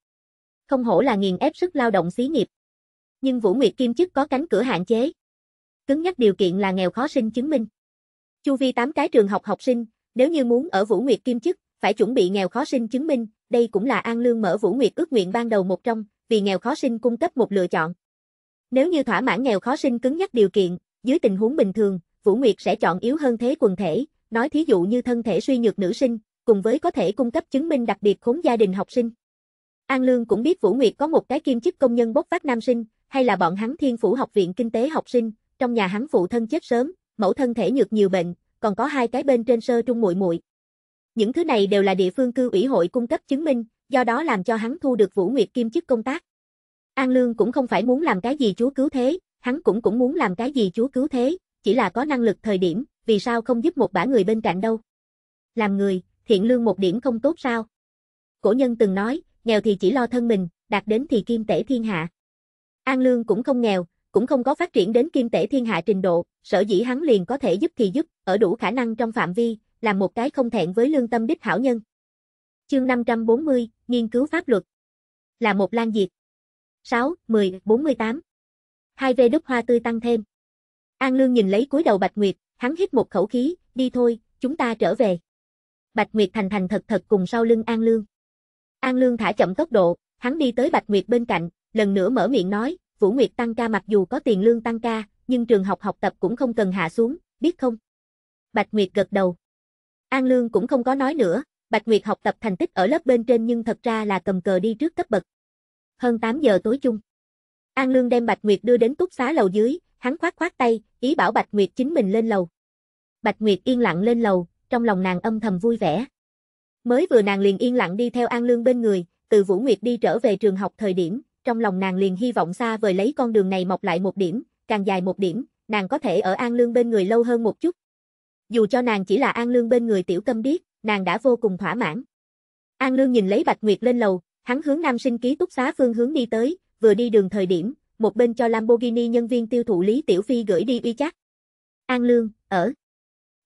Không hổ là nghiền ép sức lao động xí nghiệp nhưng Vũ Nguyệt Kim chức có cánh cửa hạn chế. Cứng nhắc điều kiện là nghèo khó sinh chứng minh. Chu vi 8 cái trường học học sinh, nếu như muốn ở Vũ Nguyệt Kim chức, phải chuẩn bị nghèo khó sinh chứng minh, đây cũng là An Lương mở Vũ Nguyệt ước nguyện ban đầu một trong, vì nghèo khó sinh cung cấp một lựa chọn. Nếu như thỏa mãn nghèo khó sinh cứng nhắc điều kiện, dưới tình huống bình thường, Vũ Nguyệt sẽ chọn yếu hơn thế quần thể, nói thí dụ như thân thể suy nhược nữ sinh, cùng với có thể cung cấp chứng minh đặc biệt khốn gia đình học sinh. An Lương cũng biết Vũ Nguyệt có một cái kim chức công nhân bốc phát nam sinh, hay là bọn hắn thiên phủ học viện kinh tế học sinh, trong nhà hắn phụ thân chết sớm, mẫu thân thể nhược nhiều bệnh, còn có hai cái bên trên sơ trung muội muội. Những thứ này đều là địa phương cư ủy hội cung cấp chứng minh, do đó làm cho hắn thu được Vũ Nguyệt Kim chức công tác. An Lương cũng không phải muốn làm cái gì chúa cứu thế, hắn cũng cũng muốn làm cái gì chúa cứu thế, chỉ là có năng lực thời điểm, vì sao không giúp một bả người bên cạnh đâu. Làm người, thiện lương một điểm không tốt sao? Cổ nhân từng nói, nghèo thì chỉ lo thân mình, đạt đến thì kim tể thiên hạ. An Lương cũng không nghèo, cũng không có phát triển đến kim tể thiên hạ trình độ, sở dĩ hắn liền có thể giúp thì giúp, ở đủ khả năng trong phạm vi, làm một cái không thẹn với lương tâm đích hảo nhân. Chương 540, nghiên cứu pháp luật. Là một lan diệt. 6, 10, 48. Hai vê đúc hoa tươi tăng thêm. An Lương nhìn lấy cúi đầu Bạch Nguyệt, hắn hít một khẩu khí, đi thôi, chúng ta trở về. Bạch Nguyệt thành thành thật thật cùng sau lưng An Lương. An Lương thả chậm tốc độ, hắn đi tới Bạch Nguyệt bên cạnh, lần nữa mở miệng nói, Vũ Nguyệt tăng ca mặc dù có tiền lương tăng ca, nhưng trường học học tập cũng không cần hạ xuống, biết không? Bạch Nguyệt gật đầu. An Lương cũng không có nói nữa, Bạch Nguyệt học tập thành tích ở lớp bên trên nhưng thật ra là cầm cờ đi trước cấp bậc. Hơn 8 giờ tối chung. An Lương đem Bạch Nguyệt đưa đến túc xá lầu dưới, hắn khoát khoát tay, ý bảo Bạch Nguyệt chính mình lên lầu. Bạch Nguyệt yên lặng lên lầu, trong lòng nàng âm thầm vui vẻ. Mới vừa nàng liền yên lặng đi theo An Lương bên người, từ Vũ Nguyệt đi trở về trường học thời điểm, trong lòng nàng liền hy vọng xa vời lấy con đường này mọc lại một điểm, càng dài một điểm, nàng có thể ở An Lương bên người lâu hơn một chút. Dù cho nàng chỉ là An Lương bên người tiểu tâm điếc, nàng đã vô cùng thỏa mãn. An Lương nhìn lấy Bạch Nguyệt lên lầu, hắn hướng nam sinh ký túc xá phương hướng đi tới, vừa đi đường thời điểm, một bên cho Lamborghini nhân viên tiêu thụ Lý Tiểu Phi gửi đi uy chắc. An Lương, ở.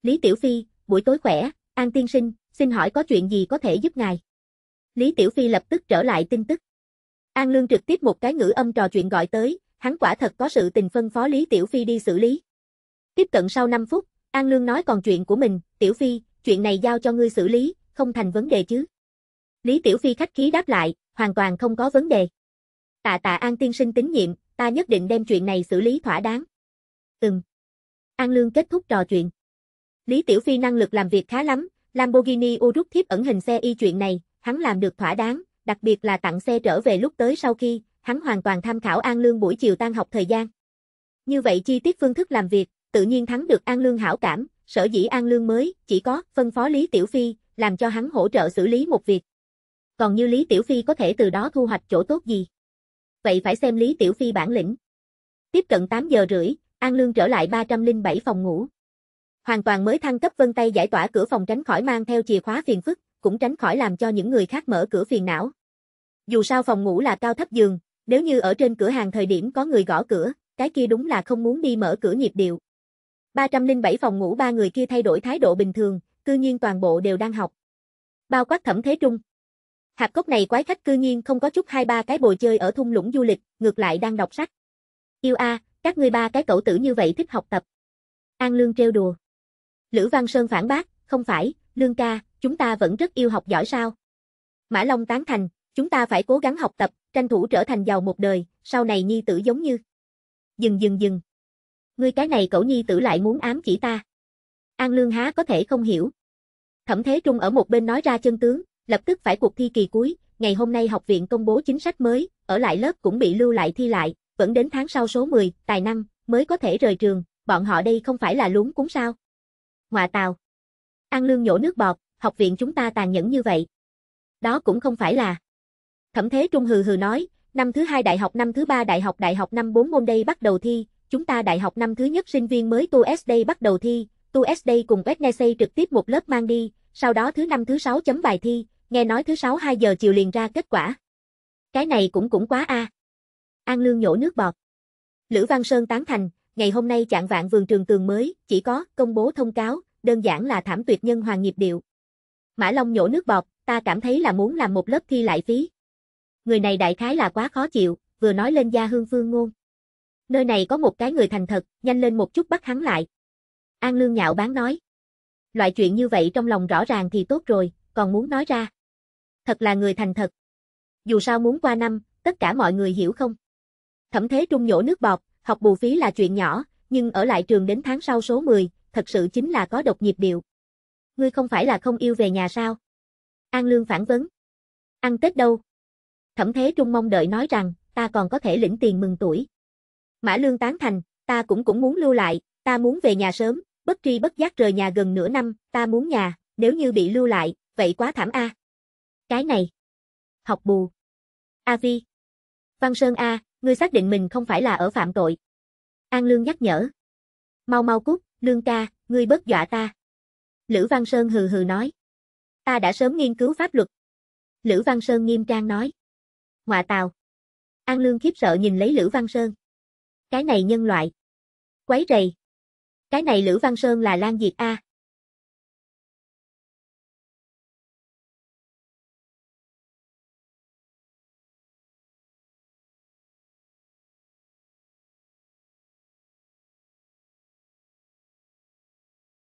Lý Tiểu Phi, buổi tối khỏe, An Tiên Sinh, xin hỏi có chuyện gì có thể giúp ngài? Lý Tiểu Phi lập tức trở lại tin tức. An Lương trực tiếp một cái ngữ âm trò chuyện gọi tới, hắn quả thật có sự tình phân phó Lý Tiểu Phi đi xử lý. Tiếp cận sau 5 phút, An Lương nói còn chuyện của mình, Tiểu Phi, chuyện này giao cho ngươi xử lý, không thành vấn đề chứ. Lý Tiểu Phi khách khí đáp lại, hoàn toàn không có vấn đề. Tạ tạ An tiên sinh tín nhiệm, ta nhất định đem chuyện này xử lý thỏa đáng. Ừm. An Lương kết thúc trò chuyện. Lý Tiểu Phi năng lực làm việc khá lắm, Lamborghini Urus thiếp ẩn hình xe y chuyện này, hắn làm được thỏa đáng, đặc biệt là tặng xe trở về lúc tới sau khi, hắn hoàn toàn tham khảo An Lương buổi chiều tan học thời gian. Như vậy chi tiết phương thức làm việc, tự nhiên thắng được An Lương hảo cảm, sở dĩ An Lương mới, chỉ có phân phó Lý Tiểu Phi, làm cho hắn hỗ trợ xử lý một việc. Còn như Lý Tiểu Phi có thể từ đó thu hoạch chỗ tốt gì? Vậy phải xem Lý Tiểu Phi bản lĩnh. Tiếp cận 8 giờ rưỡi, An Lương trở lại 307 phòng ngủ. Hoàn toàn mới thăng cấp vân tay giải tỏa cửa phòng tránh khỏi mang theo chìa khóa phiền phức, cũng tránh khỏi làm cho những người khác mở cửa phiền não. Dù sao phòng ngủ là cao thấp giường, nếu như ở trên cửa hàng thời điểm có người gõ cửa, cái kia đúng là không muốn đi mở cửa nhịp điệu. 307 phòng ngủ ba người kia thay đổi thái độ bình thường, cư nhiên toàn bộ đều đang học. Bao quát thẩm thế trung. Hạp cốc này quái khách cư nhiên không có chút hai ba cái bồi chơi ở thung lũng du lịch, ngược lại đang đọc sách. Yêu a, các ngươi ba cái cậu tử như vậy thích học tập. An Lương trêu đùa. Lữ Văn Sơn phản bác, không phải, Lương ca, chúng ta vẫn rất yêu học giỏi sao? Mã Long tán thành, chúng ta phải cố gắng học tập, tranh thủ trở thành giàu một đời, sau này nhi tử giống như. Dừng dừng dừng. Ngươi cái này cậu nhi tử lại muốn ám chỉ ta. An Lương há có thể không hiểu. Thẩm Thế Trung ở một bên nói ra chân tướng, lập tức phải cuộc thi kỳ cuối, ngày hôm nay học viện công bố chính sách mới, ở lại lớp cũng bị lưu lại thi lại, vẫn đến tháng sau số 10, tài năng, mới có thể rời trường, bọn họ đây không phải là lúng cúng sao. Ngoà tàu An Lương nhổ nước bọt, học viện chúng ta tàn nhẫn như vậy. Đó cũng không phải là. Thẩm Thế Trung hừ hừ nói, năm thứ hai đại học, năm thứ ba đại học, đại học năm bốn môn đây bắt đầu thi, chúng ta đại học năm thứ nhất sinh viên mới tu SD bắt đầu thi, tu SD cùng Wednesday trực tiếp một lớp mang đi, sau đó thứ năm thứ sáu chấm bài thi, nghe nói thứ sáu 2 giờ chiều liền ra kết quả. Cái này cũng cũng quá a. À. An Lương nhổ nước bọt. Lữ Văn Sơn tán thành, ngày hôm nay chạng vạn vườn trường tường mới, chỉ có công bố thông cáo, đơn giản là thảm tuyệt nhân hoàng nghiệp điệu. Mã Long nhổ nước bọt, ta cảm thấy là muốn làm một lớp thi lại phí. Người này đại khái là quá khó chịu, vừa nói lên gia hương phương ngôn. Nơi này có một cái người thành thật, nhanh lên một chút bắt hắn lại. An Lương nhạo bán nói. Loại chuyện như vậy trong lòng rõ ràng thì tốt rồi, còn muốn nói ra. Thật là người thành thật. Dù sao muốn qua năm, tất cả mọi người hiểu không? Thẩm thế trung nhổ nước bọt, học bù phí là chuyện nhỏ, nhưng ở lại trường đến tháng sau số 10, thật sự chính là có độc nhịp điệu ngươi không phải là không yêu về nhà sao? An Lương phản vấn. Ăn Tết đâu? Thẩm Thế Trung mong đợi nói rằng, ta còn có thể lĩnh tiền mừng tuổi. Mã Lương tán thành, ta cũng cũng muốn lưu lại, ta muốn về nhà sớm, bất tri bất giác rời nhà gần nửa năm, ta muốn nhà, nếu như bị lưu lại, vậy quá thảm a. Cái này. Học bù. A Vi. Văn Sơn A, ngươi xác định mình không phải là ở phạm tội. An Lương nhắc nhở. Mau mau cút, Lương ca, ngươi bớt dọa ta. Lữ Văn Sơn hừ hừ nói. Ta đã sớm nghiên cứu pháp luật. Lữ Văn Sơn nghiêm trang nói. Ngoạ tào. An Lương khiếp sợ nhìn lấy Lữ Văn Sơn. Cái này nhân loại. Quấy rầy. Cái này Lữ Văn Sơn là Lan Diệt A.